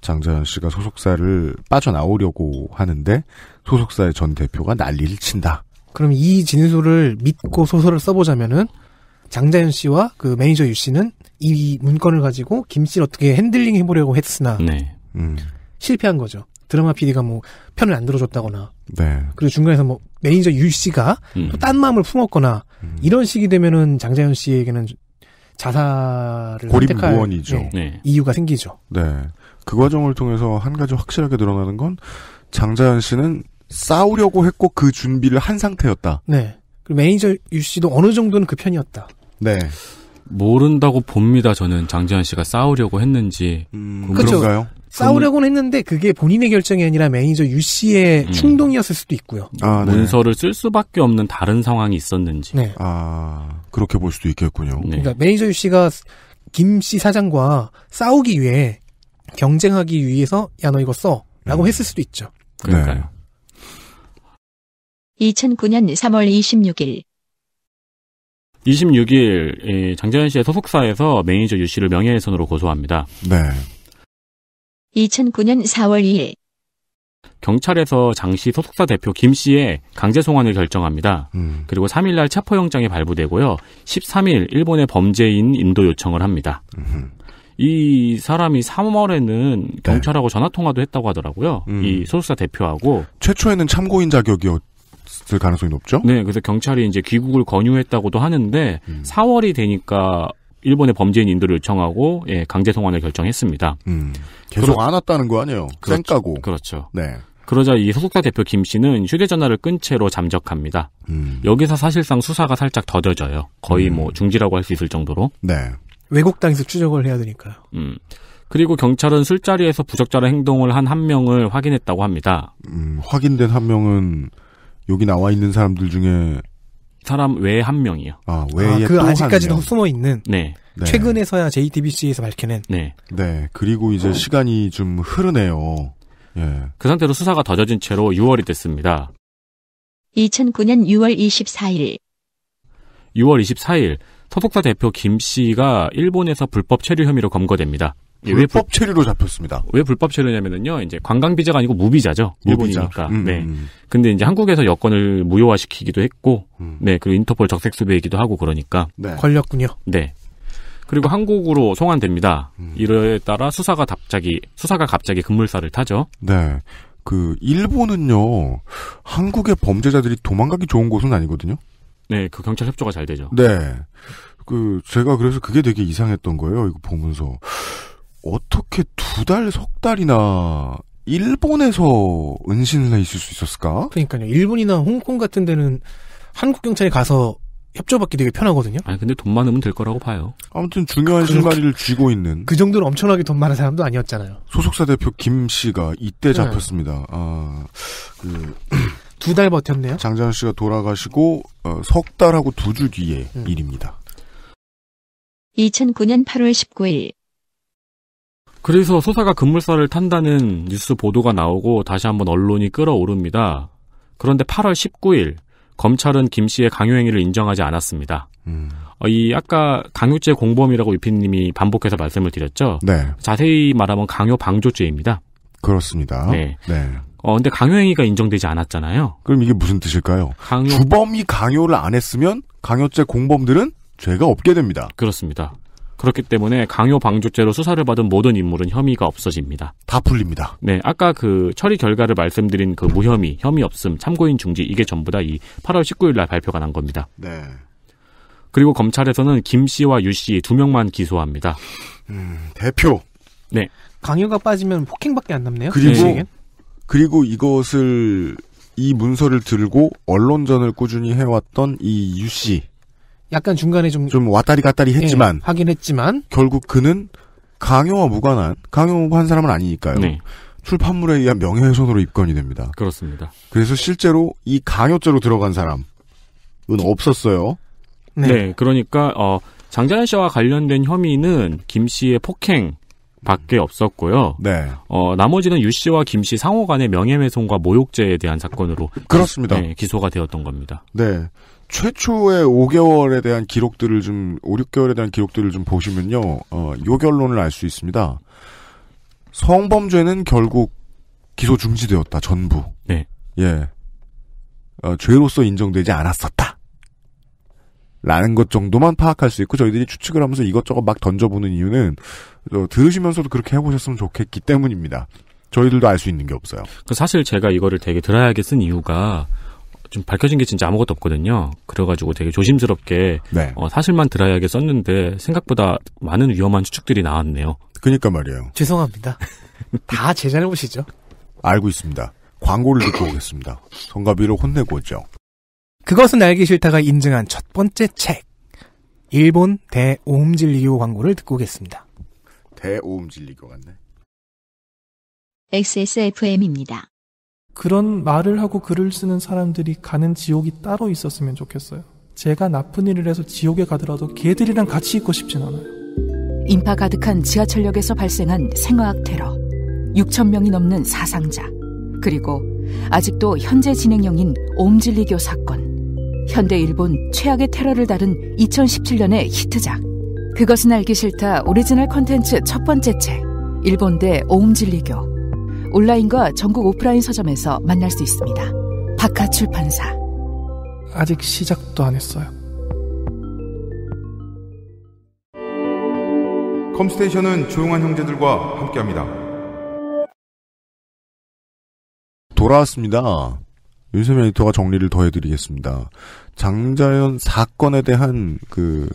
장자연 씨가 소속사를 빠져나오려고 하는데 소속사의 전 대표가 난리를 친다. 그럼 이 진술을 믿고 소설을 써보자면은 장자연 씨와 그 매니저 유 씨는 이 문건을 가지고 김 씨를 어떻게 핸들링 해보려고 했으나 네. 음. 실패한 거죠. 드라마 PD가 뭐 편을 안 들어줬다거나 네. 그리고 중간에서 뭐 매니저 유 씨가 음. 또딴 마음을 품었거나 음. 이런 식이 되면은 장자연 씨에게는 자살을 고립무원이죠. 네. 네. 이유가 생기죠. 네. 그 과정을 통해서 한 가지 확실하게 드러나는 건 장자연 씨는 싸우려고 했고 그 준비를 한 상태였다. 네. 그리고 매니저 유 씨도 어느 정도는 그 편이었다. 네. 모른다고 봅니다. 저는 장지현 씨가 싸우려고 했는지 음, 그런가요? 싸우려고는 했는데 그게 본인의 결정이 아니라 매니저 유 씨의 음. 충동이었을 수도 있고요. 아, 네. 문서를 쓸 수밖에 없는 다른 상황이 있었는지. 네. 아 그렇게 볼 수도 있겠군요. 네. 그러니까 매니저 유 씨가 김 씨 사장과 싸우기 위해 경쟁하기 위해서 야 너 이거 써라고 음. 했을 수도 있죠. 그러니까요. 네. 2009년 3월 26일 26일 장재현 씨의 소속사에서 매니저 유 씨를 명예훼손으로 고소합니다. 네. 2009년 4월 2일 경찰에서 장 씨 소속사 대표 김 씨의 강제 송환을 결정합니다. 음. 그리고 3일날 체포영장이 발부되고요. 13일 일본의 범죄인 인도 요청을 합니다. 음이 사람이 3월에는 경찰하고 네. 전화 통화도 했다고 하더라고요. 음. 이 소속사 대표하고 최초에는 참고인 자격이었 있었을 가능성이 높죠? 네, 그래서 경찰이 이제 귀국을 권유했다고도 하는데 음. 4월이 되니까 일본의 범죄인 인도를 요청하고 예, 강제 송환을 결정했습니다. 음, 계속 그러... 안 왔다는 거 아니에요? 그렇, 까고 그렇죠. 네. 그러자 이 소속사 대표 김 씨는 휴대전화를 끈 채로 잠적합니다. 음. 여기서 사실상 수사가 살짝 더뎌져요. 거의 음. 뭐 중지라고 할 수 있을 정도로. 네. 외국 땅에서 추적을 해야 되니까요. 음. 그리고 경찰은 술자리에서 부적절한 행동을 한 한 명을 확인했다고 합니다. 음, 확인된 한 명은 여기 나와 있는 사람들 중에 사람 외에 한 명이요. 아, 외에 아, 그 아직까지도 숨어 있는. 네. 네. 최근에서야 JTBC에서 밝혀낸. 네. 네. 그리고 이제 어. 시간이 좀 흐르네요. 예. 그 상태로 수사가 더뎌진 채로 6월이 됐습니다. 2009년 6월 24일. 6월 24일, 소속사 대표 김 씨가 일본에서 불법 체류 혐의로 검거됩니다. 예, 불법 체류로 잡혔습니다. 왜 불법 체류냐면은요, 이제 관광 비자가 아니고 무비자죠. 일본이니까. 음, 네. 음, 음. 근데 이제 한국에서 여권을 무효화시키기도 했고, 음. 네, 그리고 인터폴 적색 수배이기도 하고 그러니까 네. 걸렸군요. 네. 그리고 한국으로 송환됩니다. 음. 이에 따라 수사가 갑자기 수사가 갑자기 급물살을 타죠. 네. 그 일본은요, 한국의 범죄자들이 도망가기 좋은 곳은 아니거든요. 네, 그 경찰 협조가 잘 되죠. 네. 그 제가 그래서 그게 되게 이상했던 거예요. 이거 보면서 어떻게 두 달, 석 달이나 일본에서 은신을 해 있을 수 있었을까? 그러니까요. 일본이나 홍콩 같은 데는 한국 경찰에 가서 협조받기 되게 편하거든요. 아니 근데 돈 많으면 될 거라고 봐요. 아무튼 중요한 실마리를 쥐고 있는 그 정도로 엄청나게 돈 많은 사람도 아니었잖아요. 소속사 대표 김 씨가 이때 네. 잡혔습니다. 네. 아그 두달 버텼네요. 장재현 씨가 돌아가시고 어, 석 달하고 두 주 뒤에 음. 일입니다. 2009년 8월 19일 그래서 소사가 급물살을 탄다는 뉴스 보도가 나오고 다시 한번 언론이 끌어오릅니다. 그런데 8월 19일 검찰은 김 씨의 강요행위를 인정하지 않았습니다. 음. 어, 이 아까 강요죄 공범이라고 유피님이 반복해서 말씀을 드렸죠. 네. 자세히 말하면 강요 방조죄입니다. 그렇습니다. 네. 네. 어 근데 강요행위가 인정되지 않았잖아요. 그럼 이게 무슨 뜻일까요? 강요... 주범이 강요를 안 했으면 강요죄 공범들은 죄가 없게 됩니다. 그렇습니다. 그렇기 때문에 강요 방조죄로 수사를 받은 모든 인물은 혐의가 없어집니다. 다 풀립니다. 네, 아까 그 처리 결과를 말씀드린 그 무혐의, 혐의 없음, 참고인 중지 이게 전부 다이 8월 19일 날 발표가 난 겁니다. 네. 그리고 검찰에서는 김 씨와 유 씨 두 명만 기소합니다. 음, 대표. 네. 강요가 빠지면 폭행밖에 안 남네요. 그리고 네. 그리고 이것을 이 문서를 들고 언론전을 꾸준히 해왔던 이 유 씨. 약간 중간에 좀 좀 왔다리 갔다리 예, 했지만 예, 하긴 했지만 결국 그는 강요와 무관한 강요한 사람은 아니니까요. 네. 출판물에 의한 명예훼손으로 입건이 됩니다. 그렇습니다. 그래서 실제로 이 강요죄로 들어간 사람은 없었어요. 네, 네 그러니까 어, 장자연 씨와 관련된 혐의는 김 씨의 폭행, 밖에 없었고요. 네. 어, 나머지는 유 씨와 김 씨 상호 간의 명예훼손과 모욕죄에 대한 사건으로 그렇습니다. 네, 기소가 되었던 겁니다. 네. 최초의 5개월에 대한 기록들을 좀 5, 6개월에 대한 기록들을 좀 보시면요. 어, 요 결론을 알 수 있습니다. 성범죄는 결국 기소 중지되었다. 전부. 네. 예. 어, 죄로서 인정되지 않았었다. 라는 것 정도만 파악할 수 있고 저희들이 추측을 하면서 이것저것 막 던져보는 이유는 어, 들으시면서도 그렇게 해보셨으면 좋겠기 때문입니다. 저희들도 알 수 있는 게 없어요. 그 사실 제가 이거를 되게 드라이하게 쓴 이유가 좀 밝혀진 게 진짜 아무것도 없거든요. 그래가지고 되게 조심스럽게 네. 어, 사실만 드라이하게 썼는데 생각보다 많은 위험한 추측들이 나왔네요. 그니까 말이에요. 죄송합니다. 다제 잘못이죠. 알고 있습니다. 광고를 듣고 오겠습니다. 성가비로 혼내고 오죠. 그것은 알기 싫다가 인증한 첫 번째 책. 일본 대오음질리교 광고를 듣고 오겠습니다. 대오음질리교 같네. XSFM입니다. 그런 말을 하고 글을 쓰는 사람들이 가는 지옥이 따로 있었으면 좋겠어요. 제가 나쁜 일을 해서 지옥에 가더라도 걔들이랑 같이 있고 싶진 않아요. 인파 가득한 지하철역에서 발생한 생화학 테러, 6천 명이 넘는 사상자, 그리고 아직도 현재 진행형인 옴질리교 사건, 현대 일본 최악의 테러를 다룬 2017년의 히트작, 그것은 알기 싫다 오리지널 컨텐츠 첫 번째 책, 일본대 옴질리교. 온라인과 전국 오프라인 서점에서 만날 수 있습니다. 박하 출판사. 아직 시작도 안 했어요. 컴스테이션은 조용한 형제들과 함께합니다. 돌아왔습니다. 윤세민 에터가 정리를 더해드리겠습니다. 장자연 사건에 대한 그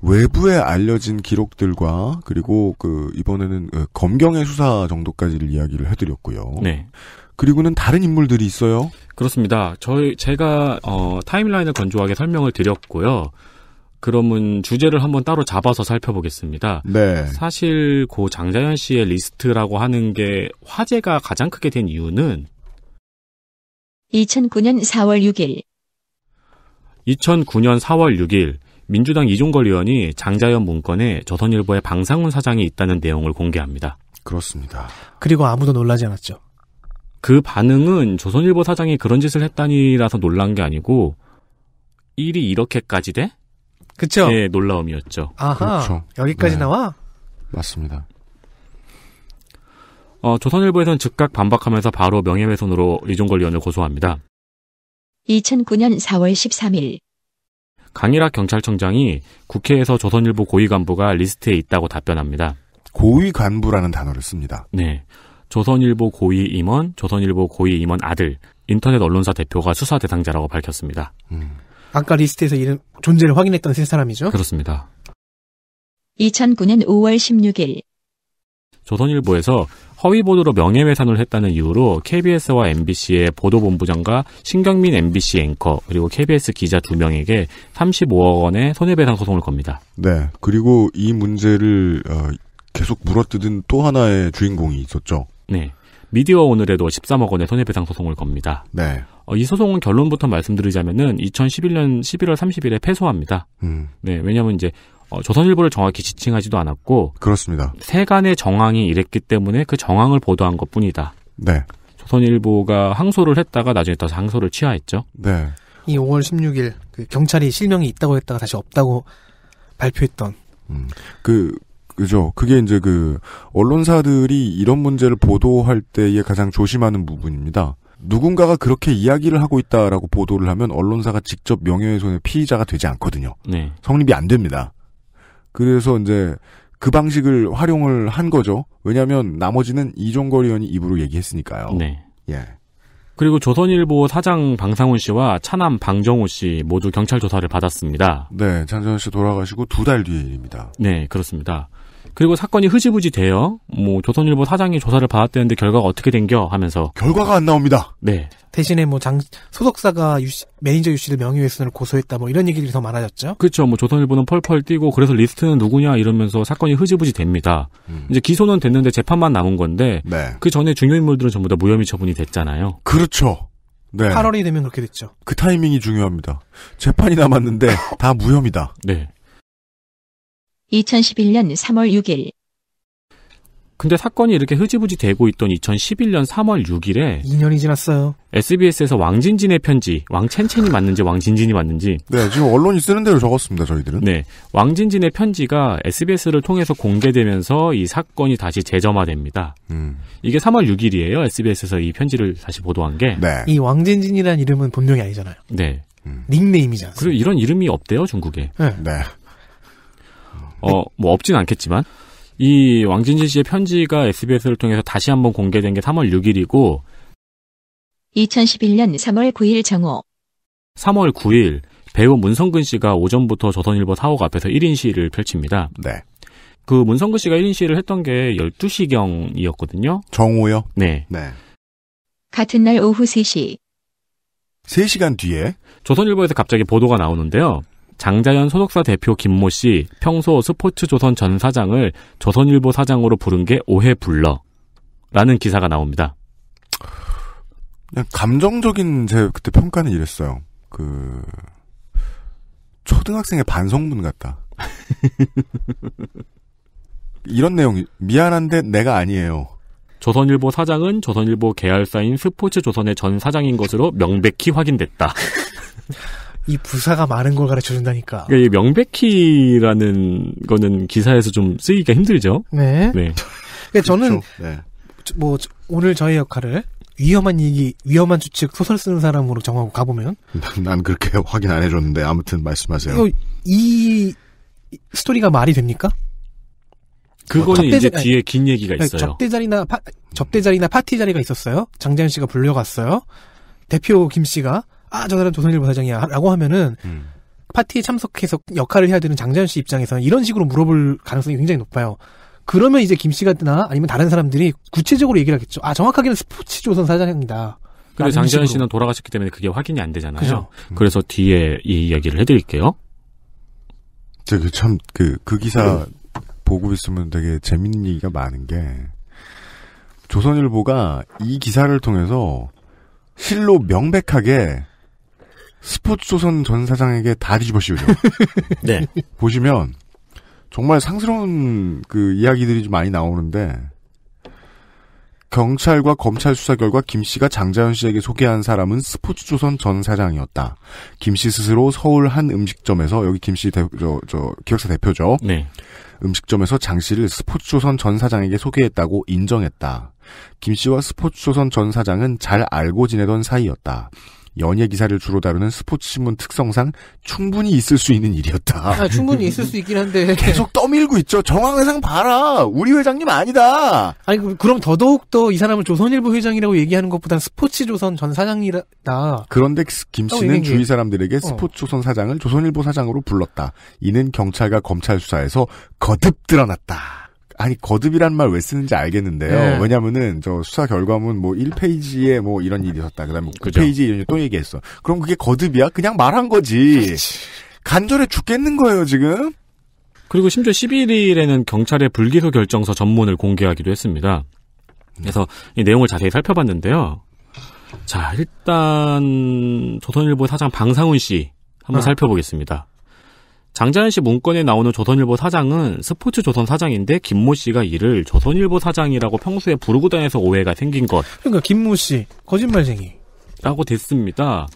외부에 알려진 기록들과 그리고 그 이번에는 어, 검경의 수사 정도까지를 이야기를 해드렸고요. 네. 그리고는 다른 인물들이 있어요. 그렇습니다. 저희 제가 어, 타임라인을 건조하게 설명을 드렸고요. 그러면 주제를 한번 따로 잡아서 살펴보겠습니다. 네. 사실 고 장자연 씨의 리스트라고 하는 게 화제가 가장 크게 된 이유는 2009년 4월 6일 2009년 4월 6일 민주당 이종걸 의원이 장자연 문건에 조선일보의 방상훈 사장이 있다는 내용을 공개합니다. 그렇습니다. 그리고 아무도 놀라지 않았죠. 그 반응은 조선일보 사장이 그런 짓을 했다니라서 놀란 게 아니고 일이 이렇게까지 돼? 그쵸? 네, 놀라움이었죠. 아하, 그렇죠. 여기까지 네. 나와? 맞습니다. 어, 조선일보에서는 즉각 반박하면서 바로 명예훼손으로 이종걸 의원을 고소합니다. 2009년 4월 13일 강일학 경찰청장이 국회에서 조선일보 고위 간부가 리스트에 있다고 답변합니다. 고위 간부라는 단어를 씁니다. 네. 조선일보 고위 임원, 조선일보 고위 임원 아들, 인터넷 언론사 대표가 수사 대상자라고 밝혔습니다. 음. 아까 리스트에서 이름, 존재를 확인했던 세 사람이죠? 그렇습니다. 2009년 5월 16일 조선일보에서 허위 보도로 명예훼손을 했다는 이유로 KBS와 MBC의 보도본부장과 신경민 MBC 앵커 그리고 KBS 기자 두 명에게 35억 원의 손해배상 소송을 겁니다. 네. 그리고 이 문제를 어, 계속 물어뜯은 또 하나의 주인공이 있었죠. 네. 미디어 오늘에도 13억 원의 손해배상 소송을 겁니다. 네. 어, 이 소송은 결론부터 말씀드리자면은 2011년 11월 30일에 패소합니다. 음. 네, 왜냐하면 이제 어, 조선일보를 정확히 지칭하지도 않았고 그렇습니다. 세간의 정황이 이랬기 때문에 그 정황을 보도한 것뿐이다. 네. 조선일보가 항소를 했다가 나중에 다시 항소를 취하했죠. 네. 이 5월 16일 그 경찰이 실명이 있다고 했다가 다시 없다고 발표했던 음, 그 그죠. 그게 이제 그 언론사들이 이런 문제를 보도할 때에 가장 조심하는 부분입니다. 누군가가 그렇게 이야기를 하고 있다라고 보도를 하면 언론사가 직접 명예훼손의 피의자가 되지 않거든요. 네. 성립이 안 됩니다. 그래서 이제 그 방식을 활용을 한 거죠. 왜냐하면 나머지는 이종걸 의원이 입으로 얘기했으니까요. 네. 예. 그리고 조선일보 사장 방상훈 씨와 차남 방정호 씨 모두 경찰 조사를 받았습니다. 네, 장정호 씨 돌아가시고 두 달뒤입니다 네, 그렇습니다. 그리고 사건이 흐지부지 돼요. 뭐 조선일보 사장이 조사를 받았대는데 결과가 어떻게 된겨 하면서 결과가 안 나옵니다. 네. 대신에 뭐 장 소속사가 유씨, 매니저 유씨를 명예훼손을 고소했다 뭐 이런 얘기들이 더 많아졌죠. 그렇죠. 뭐 조선일보는 펄펄 뛰고 그래서 리스트는 누구냐 이러면서 사건이 흐지부지 됩니다. 음. 이제 기소는 됐는데 재판만 남은 건데 네. 그 전에 중요 인물들은 전부 다 무혐의 처분이 됐잖아요. 그렇죠. 네. 8월이 되면 그렇게 됐죠. 그 타이밍이 중요합니다. 재판이 남았는데 다 무혐의다. 네. 2011년 3월 6일. 근데 사건이 이렇게 흐지부지 되고 있던 2011년 3월 6일에 2년이 지났어요. SBS에서 왕진진의 편지, 왕첸첸이 맞는지 왕진진이 맞는지 네, 지금 언론이 쓰는 대로 적었습니다, 저희들은. 네. 왕진진의 편지가 SBS를 통해서 공개되면서 이 사건이 다시 재점화됩니다. 음. 이게 3월 6일이에요. SBS에서 이 편지를 다시 보도한 게. 네. 이 왕진진이란 이름은 본명이 아니잖아요. 네. 음. 닉네임이잖아요. 그리고 이런 이름이 없대요, 중국에. 네. 네. 어, 뭐 없진 않겠지만 이 왕진진 씨의 편지가 SBS를 통해서 다시 한번 공개된 게 3월 6일이고 2011년 3월 9일 정오 3월 9일 배우 문성근 씨가 오전부터 조선일보 사옥 앞에서 1인 시를 펼칩니다. 네. 그 문성근 씨가 1인 시를 했던 게 12시경이었거든요. 정오요? 네. 네. 같은 날 오후 3시 3시간 뒤에 조선일보에서 갑자기 보도가 나오는데요. 장자연 소속사 대표 김모 씨 평소 스포츠조선 전 사장을 조선일보 사장으로 부른 게 오해 불러 라는 기사가 나옵니다. 그냥 감정적인 제 그때 평가는 이랬어요. 그 초등학생의 반성문 같다. 이런 내용이 미안한데 내가 아니에요. 조선일보 사장은 조선일보 계열사인 스포츠조선의 전 사장인 것으로 명백히 확인됐다. 이 부사가 많은 걸 가르쳐 준다니까. 그러니까 명백히라는 거는 기사에서 좀 쓰기가 힘들죠. 네. 네. 그러니까 저는 그렇죠. 네. 뭐 오늘 저의 역할을 위험한 얘기, 위험한 추측 소설 쓰는 사람으로 정하고 가보면 난 그렇게 확인 안 해줬는데 아무튼 말씀하세요. 이, 이, 이 스토리가 말이 됩니까? 그거는 어, 이제 뒤에 긴 얘기가 있어요. 접대자리나 파, 접대자리나 파티 자리가 있었어요. 장재현 씨가 불려갔어요. 대표 김 씨가 아, 저 사람 조선일보 사장이야. 라고 하면은, 음. 파티에 참석해서 역할을 해야 되는 장자연 씨 입장에서는 이런 식으로 물어볼 가능성이 굉장히 높아요. 그러면 이제 김 씨가나 아니면 다른 사람들이 구체적으로 얘기를 하겠죠. 아, 정확하게는 스포츠 조선 사장입니다. 그리고 장자연 씨는 돌아가셨기 때문에 그게 확인이 안 되잖아요. 그죠. 음. 그래서 뒤에 이 이야기를 해드릴게요. 저그 참, 그, 그 기사 네. 보고 있으면 되게 재밌는 얘기가 많은 게, 조선일보가 이 기사를 통해서 실로 명백하게 스포츠조선 전 사장에게 다 뒤집어 씌우죠. 네. 보시면 정말 상스러운 그 이야기들이 좀 많이 나오는데 경찰과 검찰 수사 결과 김 씨가 장자연 씨에게 소개한 사람은 스포츠조선 전 사장이었다. 김 씨 스스로 서울 한 음식점에서 여기 김씨 저, 저 기획사 대표죠. 네. 음식점에서 장 씨를 스포츠조선 전 사장에게 소개했다고 인정했다. 김 씨와 스포츠조선 전 사장은 잘 알고 지내던 사이였다. 연예 기사를 주로 다루는 스포츠 신문 특성상 충분히 있을 수 있는 일이었다. 아, 충분히 있을 수 있긴 한데 계속 떠밀고 있죠. 정황회상 봐라. 우리 회장님 아니다. 아니 그럼 더더욱 더 이 사람을 조선일보 회장이라고 얘기하는 것보단 스포츠 조선 전 사장이다. 그런데 김 어, 씨는 주위 사람들에게 어. 스포츠 조선 사장을 조선일보 사장으로 불렀다. 이는 경찰과 검찰 수사에서 거듭 드러났다. 아니 거듭이란 말 왜 쓰는지 알겠는데요. 네. 왜냐면은 저 수사 결과문 뭐 1페이지에 뭐 이런 일이 있었다. 그다음에 그 그죠. 9페이지 에 이런 또 얘기했어. 그럼 그게 거듭이야? 그냥 말한 거지. 간절해 죽겠는 거예요, 지금. 그리고 심지어 11일에는 경찰의 불기소 결정서 전문을 공개하기도 했습니다. 그래서 이 내용을 자세히 살펴봤는데요. 자, 일단 조선일보 사장 방상훈 씨 한번 어. 살펴보겠습니다. 장자연 씨 문건에 나오는 조선일보 사장은 스포츠 조선 사장인데 김모 씨가 이를 조선일보 사장이라고 평소에 부르고 다녀서 오해가 생긴 것. 그러니까 김모 씨 거짓말쟁이. 라고 됐습니다.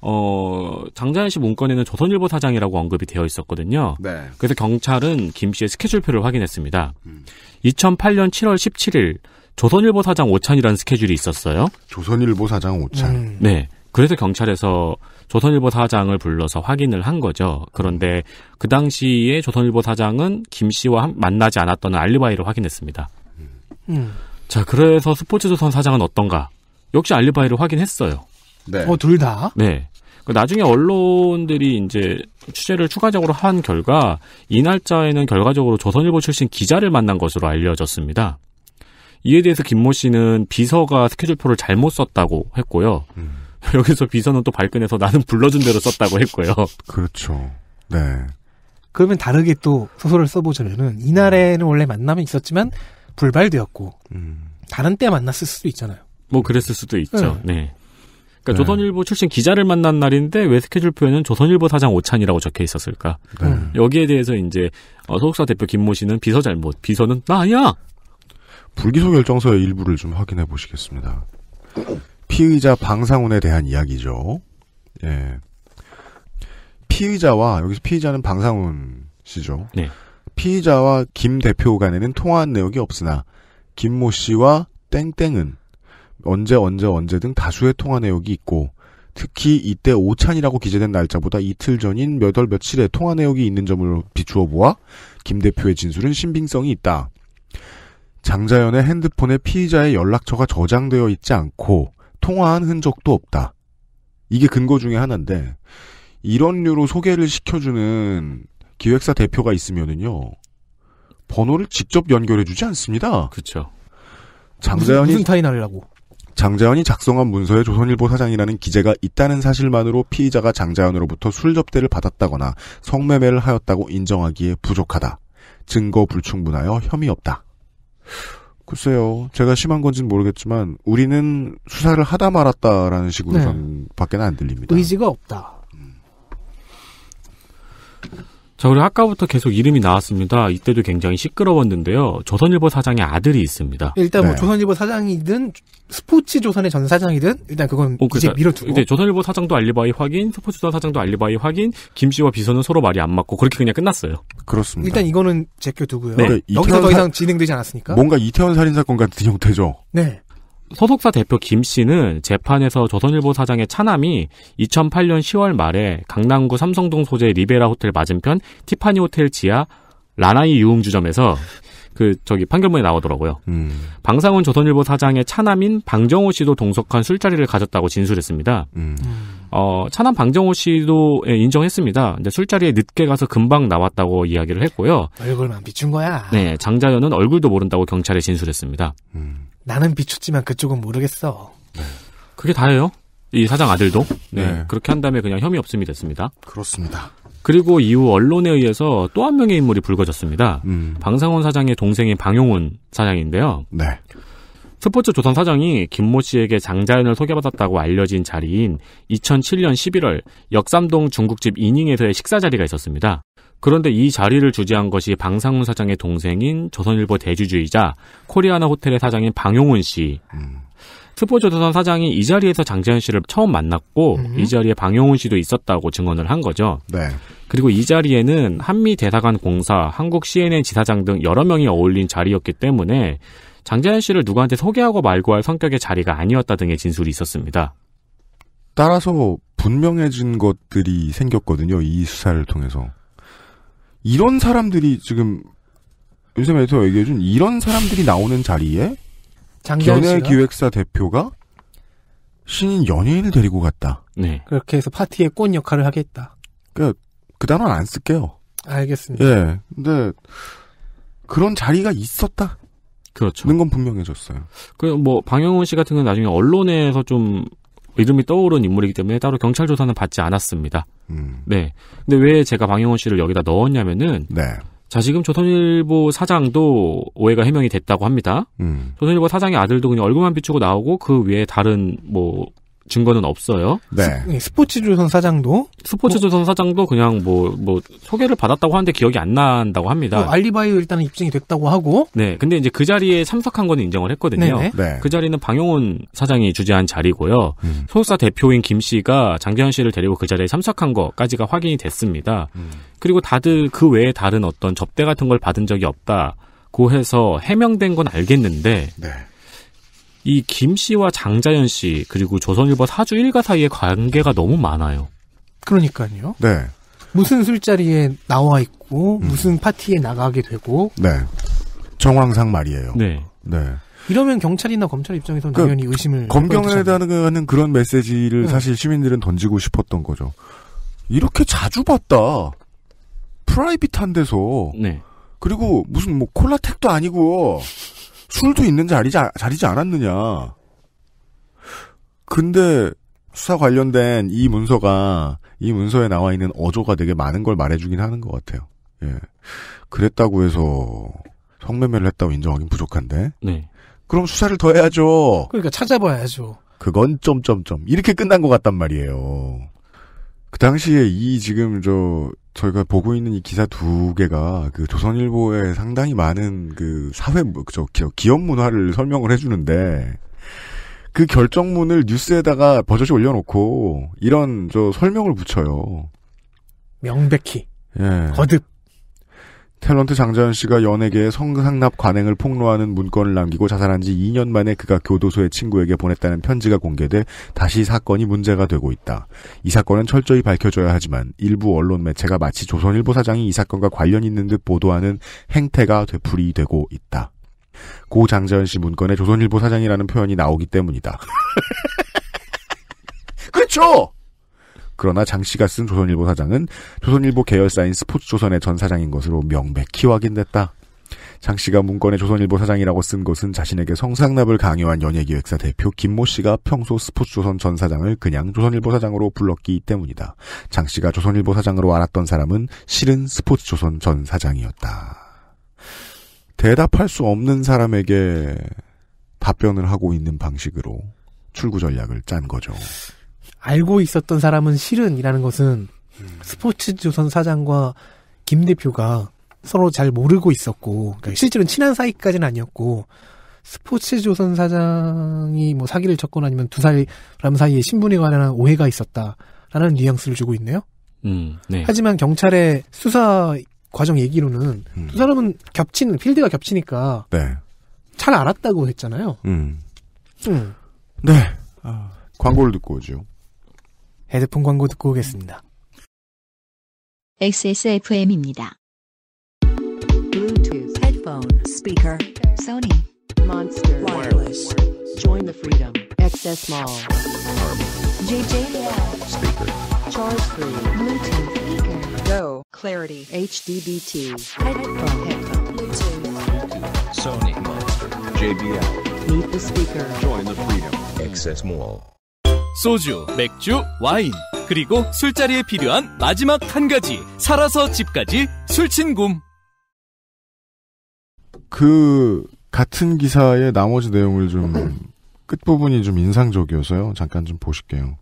어, 장자연 씨 문건에는 조선일보 사장이라고 언급이 되어 있었거든요. 네. 그래서 경찰은 김 씨의 스케줄표를 확인했습니다. 2008년 7월 17일 조선일보 사장 오찬이라는 스케줄이 있었어요. 조선일보 사장 오찬. 음. 네. 그래서 경찰에서 조선일보 사장을 불러서 확인을 한 거죠. 그런데 그 당시에 조선일보 사장은 김 씨와 만나지 않았던 알리바이를 확인했습니다. 음. 음. 자, 그래서 스포츠조선 사장은 어떤가? 역시 알리바이를 확인했어요. 네. 어, 둘 다? 네. 그 나중에 언론들이 이제 취재를 추가적으로 한 결과 이 날짜에는 결과적으로 조선일보 출신 기자를 만난 것으로 알려졌습니다. 이에 대해서 김 모 씨는 비서가 스케줄표를 잘못 썼다고 했고요. 음. 여기서 비서는 또 발끈해서 나는 불러준 대로 썼다고 했고요. 그렇죠. 네. 그러면 다르게 또 소설을 써보자면은 이날에는 음. 원래 만남이 있었지만 불발되었고 음. 다른 때 만났을 수도 있잖아요. 뭐 그랬을 수도 있죠. 네. 네. 그러니까 네. 조선일보 출신 기자를 만난 날인데 왜 스케줄표에는 조선일보 사장 오찬이라고 적혀 있었을까? 네. 음. 여기에 대해서 이제 어, 소속사 대표 김모 씨는 비서 잘못, 비서는 나야 불기소 결정서의 일부를 좀 확인해 보시겠습니다. 피의자 방상훈에 대한 이야기죠. 예. 피의자와 여기서 피의자는 방상훈 씨죠. 네. 피의자와 김 대표 간에는 통화한 내역이 없으나 김모 씨와 땡땡은 언제 언제 언제 등 다수의 통화 내역이 있고 특히 이때 오찬이라고 기재된 날짜보다 이틀 전인 몇월 며칠에 통화 내역이 있는 점을 비추어 보아 김 대표의 진술은 신빙성이 있다. 장자연의 핸드폰에 피의자의 연락처가 저장되어 있지 않고 통화한 흔적도 없다. 이게 근거 중에 하나인데 이런 류로 소개를 시켜주는 기획사 대표가 있으면은요 번호를 직접 연결해주지 않습니다. 그렇죠. 장자연이 무슨 타인 하려고? 장자연이 작성한 문서에 조선일보 사장이라는 기재가 있다는 사실만으로 피의자가 장자연으로부터 술 접대를 받았다거나 성매매를 하였다고 인정하기에 부족하다. 증거 불충분하여 혐의 없다. 글쎄요. 제가 심한 건지는 모르겠지만 우리는 수사를 하다 말았다라는 식으로 네. 밖에는 안 들립니다. 의지가 없다. 자, 우리 아까부터 계속 이름이 나왔습니다. 이때도 굉장히 시끄러웠는데요. 조선일보 사장의 아들이 있습니다. 일단 뭐 네. 조선일보 사장이든 스포츠 조선의 전 사장이든 일단 그건 그, 이제 밀어두고. 이제 조선일보 사장도 알리바이 확인, 스포츠 조선 사장도 알리바이 확인, 김 씨와 비서는 서로 말이 안 맞고 그렇게 그냥 끝났어요. 그렇습니다. 일단 이거는 제껴두고요. 네. 여기서 더 이상 진행되지 않았으니까. 뭔가 이태원 살인 사건 같은 형태죠. 네. 소속사 대표 김 씨는 재판에서 조선일보 사장의 차남이 2008년 10월 말에 강남구 삼성동 소재 리베라 호텔 맞은편 티파니 호텔 지하 라나이 유흥주점에서 그 저기 판결문에 나오더라고요. 음. 방상훈 조선일보 사장의 차남인 방정호 씨도 동석한 술자리를 가졌다고 진술했습니다. 음. 어, 차남 방정호 씨도 예, 인정했습니다. 근데 술자리에 늦게 가서 금방 나왔다고 이야기를 했고요. 얼굴만 비춘 거야. 네, 장자연은 얼굴도 모른다고 경찰에 진술했습니다. 음. 나는 비춥지만 그쪽은 모르겠어. 네. 그게 다예요. 이 사장 아들도 네, 네. 그렇게 한 다음에 그냥 혐의 없음이 됐습니다. 그렇습니다. 그리고 이후 언론에 의해서 또 한 명의 인물이 불거졌습니다. 음. 방상원 사장의 동생인 방용훈 사장인데요. 네. 스포츠 조선 사장이 김모 씨에게 장자연을 소개받았다고 알려진 자리인 2007년 11월 역삼동 중국집 이닝에서의 식사 자리가 있었습니다. 그런데 이 자리를 주재한 것이 방상훈 사장의 동생인 조선일보 대주주이자 코리아나 호텔의 사장인 방용훈 씨. 스포조선 사장이 이 자리에서 장재현 씨를 처음 만났고 음. 이 자리에 방용훈 씨도 있었다고 증언을 한 거죠. 네. 그리고 이 자리에는 한미 대사관 공사, 한국 CNN 지사장 등 여러 명이 어울린 자리였기 때문에 장재현 씨를 누구한테 소개하고 말고 할 성격의 자리가 아니었다 등의 진술이 있었습니다. 따라서 분명해진 것들이 생겼거든요. 이 수사를 통해서. 이런 사람들이 지금 요새 민 에디터 얘기해준 이런 사람들이 나오는 자리에 연예 기획사 대표가 신인 연예인을 데리고 갔다. 네. 그렇게 해서 파티의 꽃 역할을 하겠다. 그, 그 단어는 안 쓸게요. 알겠습니다. 예. 근데 그런 자리가 있었다. 그렇죠. 는 건 분명해졌어요. 그뭐 방영훈 씨 같은 건 나중에 언론에서 좀 이름이 떠오른 인물이기 때문에 따로 경찰 조사는 받지 않았습니다. 음. 네. 근데 왜 제가 방영훈 씨를 여기다 넣었냐면은 네. 자 지금 조선일보 사장도 오해가 해명이 됐다고 합니다. 음. 조선일보 사장의 아들도 그냥 얼굴만 비추고 나오고 그 위에 다른 뭐 증거는 없어요. 네. 네. 스포츠조선 사장도 스포츠조선 사장도 그냥 뭐뭐 뭐 소개를 받았다고 하는데 기억이 안 난다고 합니다. 뭐 알리바이 일단은 입증이 됐다고 하고. 네. 근데 이제 그 자리에 참석한 건 인정을 했거든요. 네그 네. 네. 자리는 방용훈 사장이 주재한 자리고요. 음. 소속사 대표인 김 씨가 장재현 씨를 데리고 그 자리에 참석한 것까지가 확인이 됐습니다. 음. 그리고 다들 그 외에 다른 어떤 접대 같은 걸 받은 적이 없다고 해서 해명된 건 알겠는데. 네. 이김 씨와 장자연 씨 그리고 조선일보 사주 일가 사이의 관계가 너무 많아요. 그러니까요. 네. 무슨 술자리에 나와 있고 음. 무슨 파티에 나가게 되고. 네. 정황상 말이에요. 네. 네. 이러면 경찰이나 검찰 입장에서는 그 당연히 의심을 검경에 대한 그런 메시지를 네. 사실 시민들은 던지고 싶었던 거죠. 이렇게 자주 봤다. 프라이빗한 데서. 네. 그리고 무슨 뭐 콜라텍도 아니고 술도 있는 자리지, 자리지 않았느냐. 근데 수사 관련된 이 문서가 이 문서에 나와 있는 어조가 되게 많은 걸 말해주긴 하는 것 같아요. 예. 그랬다고 해서 성매매를 했다고 인정하긴 부족한데. 네. 그럼 수사를 더 해야죠. 그러니까 찾아봐야죠. 그건 점점점 이렇게 끝난 것 같단 말이에요. 그 당시에 이 지금 저 저희가 보고 있는 이 기사 두 개가 그 조선일보에 상당히 많은 그 사회 뭐, 저 기업 문화를 설명을 해주는데 그 결정문을 뉴스에다가 버젓이 올려놓고 이런 저 설명을 붙여요. 명백히 예. 거듭 탤런트 장자연 씨가 연예계의 성상납 관행을 폭로하는 문건을 남기고 자살한 지 2년 만에 그가 교도소의 친구에게 보냈다는 편지가 공개돼 다시 사건이 문제가 되고 있다. 이 사건은 철저히 밝혀져야 하지만 일부 언론 매체가 마치 조선일보 사장이 이 사건과 관련 있는 듯 보도하는 행태가 되풀이되고 있다. 고 장자연 씨 문건에 조선일보 사장이라는 표현이 나오기 때문이다. 그렇죠! 그러나 장 씨가 쓴 조선일보 사장은 조선일보 계열사인 스포츠조선의 전 사장인 것으로 명백히 확인됐다. 장 씨가 문건의 조선일보 사장이라고 쓴 것은 자신에게 성상납을 강요한 연예기획사 대표 김모 씨가 평소 스포츠조선 전 사장을 그냥 조선일보 사장으로 불렀기 때문이다. 장 씨가 조선일보 사장으로 알았던 사람은 실은 스포츠조선 전 사장이었다. 대답할 수 없는 사람에게 답변을 하고 있는 방식으로 출구 전략을 짠 거죠. 알고 있었던 사람은 실은이라는 것은 음. 스포츠조선 사장과 김 대표가 서로 잘 모르고 있었고 그러니까 네. 실제로는 친한 사이까지는 아니었고 스포츠조선 사장이 뭐 사기를 쳤거나 아니면 두 사람 사이에 신분에 관한 오해가 있었다라는 뉘앙스를 주고 있네요. 음, 네. 하지만 경찰의 수사 과정 얘기로는 음. 두 사람은 겹친 필드가 겹치니까 네. 잘 알았다고 했잖아요. 음. 음. 네. 아, 광고를 듣고 오죠. 헤드폰 광고 듣고 오겠습니다. XSFM입니다. Bluetooth, headphone, speaker, Sony, Monster, wireless. Join the freedom. XS Mall, JJL, speaker, charge free, Bluetooth, speaker, Go, Clarity, HDBT, headphone, headphone, Bluetooth, Sony, Monster, JBL. Meet the speaker. Join the freedom. XS Mall. 소주, 맥주, 와인, 그리고 술자리에 필요한 마지막 한 가지, 살아서 집까지 술친굼. 그 같은 기사의 나머지 내용을 좀 끝부분이 좀 인상적이어서요. 잠깐 좀 보실게요.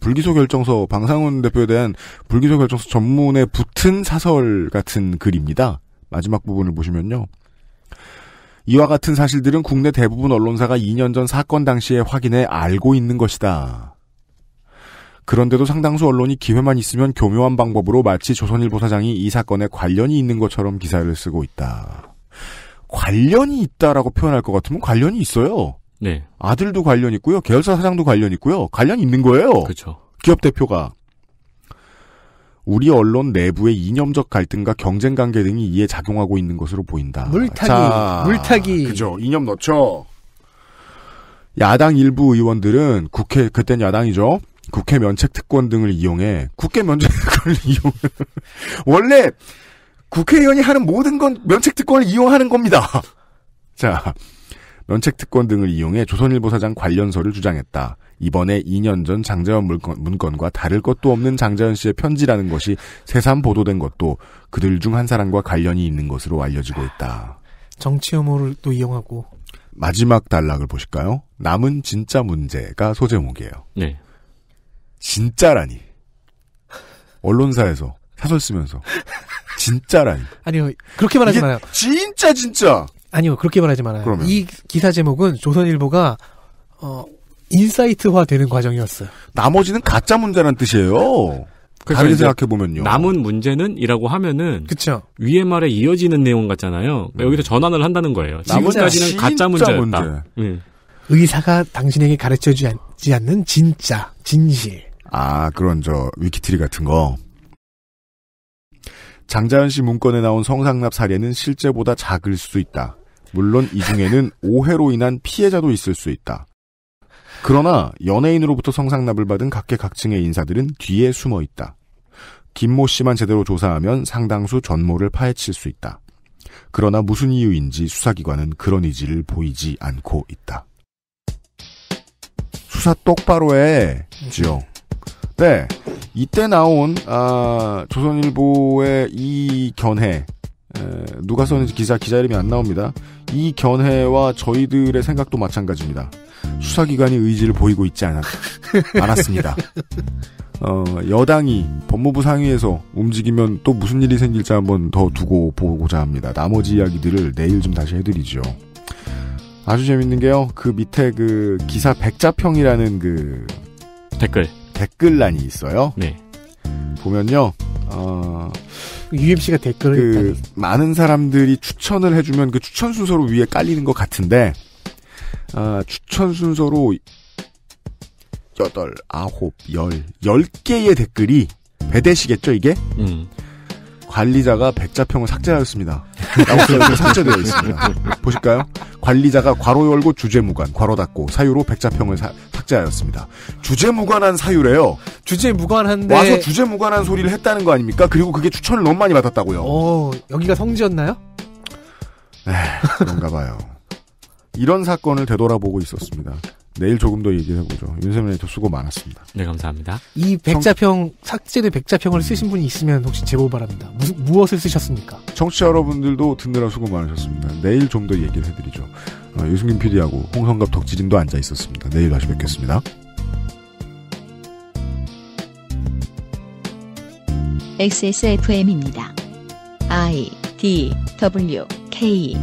불기소 결정서 방상훈 대표에 대한 불기소 결정서 전문에 붙은 사설 같은 글입니다. 마지막 부분을 보시면요. 이와 같은 사실들은 국내 대부분 언론사가 2년 전 사건 당시에 확인해 알고 있는 것이다. 그런데도 상당수 언론이 기회만 있으면 교묘한 방법으로 마치 조선일보 사장이 이 사건에 관련이 있는 것처럼 기사를 쓰고 있다. 관련이 있다라고 표현할 것 같으면 관련이 있어요. 네. 아들도 관련 있고요. 계열사 사장도 관련 있고요. 관련 있는 거예요. 그렇죠. 기업 대표가. 우리 언론 내부의 이념적 갈등과 경쟁 관계 등이 이에 작용하고 있는 것으로 보인다. 물타기, 자, 물타기. 그죠. 이념 넣죠. 야당 일부 의원들은 국회 그땐 야당이죠. 국회 면책 특권 등을 이용해 국회 면책 특권을 이용 원래 국회의원이 하는 모든 건 면책 특권을 이용하는 겁니다. 자, 면책특권 등을 이용해 조선일보 사장 관련서를 주장했다. 이번에 2년 전 장자연 문건, 과 다를 것도 없는 장자연 씨의 편지라는 것이 새삼 보도된 것도 그들 중 한 사람과 관련이 있는 것으로 알려지고 있다. 정치 혐오를 또 이용하고. 마지막 단락을 보실까요? 남은 진짜 문제가 소제목이에요. 네. 진짜라니. 언론사에서 사설 쓰면서 진짜라니. 아니요 그렇게 말하지 마요. 진짜 진짜 아니요 그렇게 말하지 말아요. 그러면. 이 기사 제목은 조선일보가 어 인사이트화 되는 과정이었어요. 나머지는 가짜 문제란 뜻이에요. 그렇죠. 다르게 생각해 보면요. 남은 문제는이라고 하면은 그쵸. 위에 말에 이어지는 내용 같잖아요. 그러니까 음. 여기서 전환을 한다는 거예요. 남은까지는 가짜 문제였다. 문제. 음. 의사가 당신에게 가르쳐 주지 않는 진짜 진실. 아 그런 저 위키트리 같은 거. 장자연 씨 문건에 나온 성상납 사례는 실제보다 작을 수도 있다. 물론 이 중에는 오해로 인한 피해자도 있을 수 있다. 그러나 연예인으로부터 성상납을 받은 각계각층의 인사들은 뒤에 숨어 있다. 김모 씨만 제대로 조사하면 상당수 전모를 파헤칠 수 있다. 그러나 무슨 이유인지 수사기관은 그런 의지를 보이지 않고 있다. 수사 똑바로 해, 지요. 네. 이때 나온, 아, 조선일보의 이 견해, 누가 썼는지 기사 기자 이름이 안 나옵니다. 이 견해와 저희들의 생각도 마찬가지입니다. 수사기관이 의지를 보이고 있지 않았, 않았습니다. 어, 여당이 법무부 상위에서 움직이면 또 무슨 일이 생길지 한번 더 두고 보고자 합니다. 나머지 이야기들을 내일 좀 다시 해드리죠. 아주 재밌는 게요. 그 밑에 그 기사 백자평이라는 그 댓글 댓글란이 있어요. 네. 보면요. 어, UMC가 댓글을 그 많은 사람들이 추천을 해주면 그 추천 순서로 위에 깔리는 것 같은데 어, 추천 순서로 8, 9, 10, 10개의 댓글이 배대시겠죠 이게? 음. 관리자가 백자평을 삭제하였습니다. 라고 삭제되어 있습니다. 보실까요? 관리자가 괄호 열고 주제무관, 괄호 닫고 사유로 백자평을 사, 삭제하였습니다. 주제무관한 사유래요. 주제무관한데 와서 주제무관한 소리를 했다는 거 아닙니까? 그리고 그게 추천을 너무 많이 받았다고요. 어, 여기가 성지였나요? 에, 그런가 봐요. 이런 사건을 되돌아보고 있었습니다. 내일 조금 더얘기 해보죠. 윤세민 이더 수고 많았습니다. 네, 감사합니다. 이 백자평, 정... 삭제된 백자평을 쓰신 분이 있으면 혹시 제보 바랍니다. 무, 엇을 쓰셨습니까? 청취자 여러분들도 듣느라 수고 많으셨습니다. 내일 좀 더 얘기를 해드리죠. 어, 유승민 PD하고 홍성갑 덕지진도 앉아 있었습니다. 내일 다시 뵙겠습니다. XSFM입니다. I D W K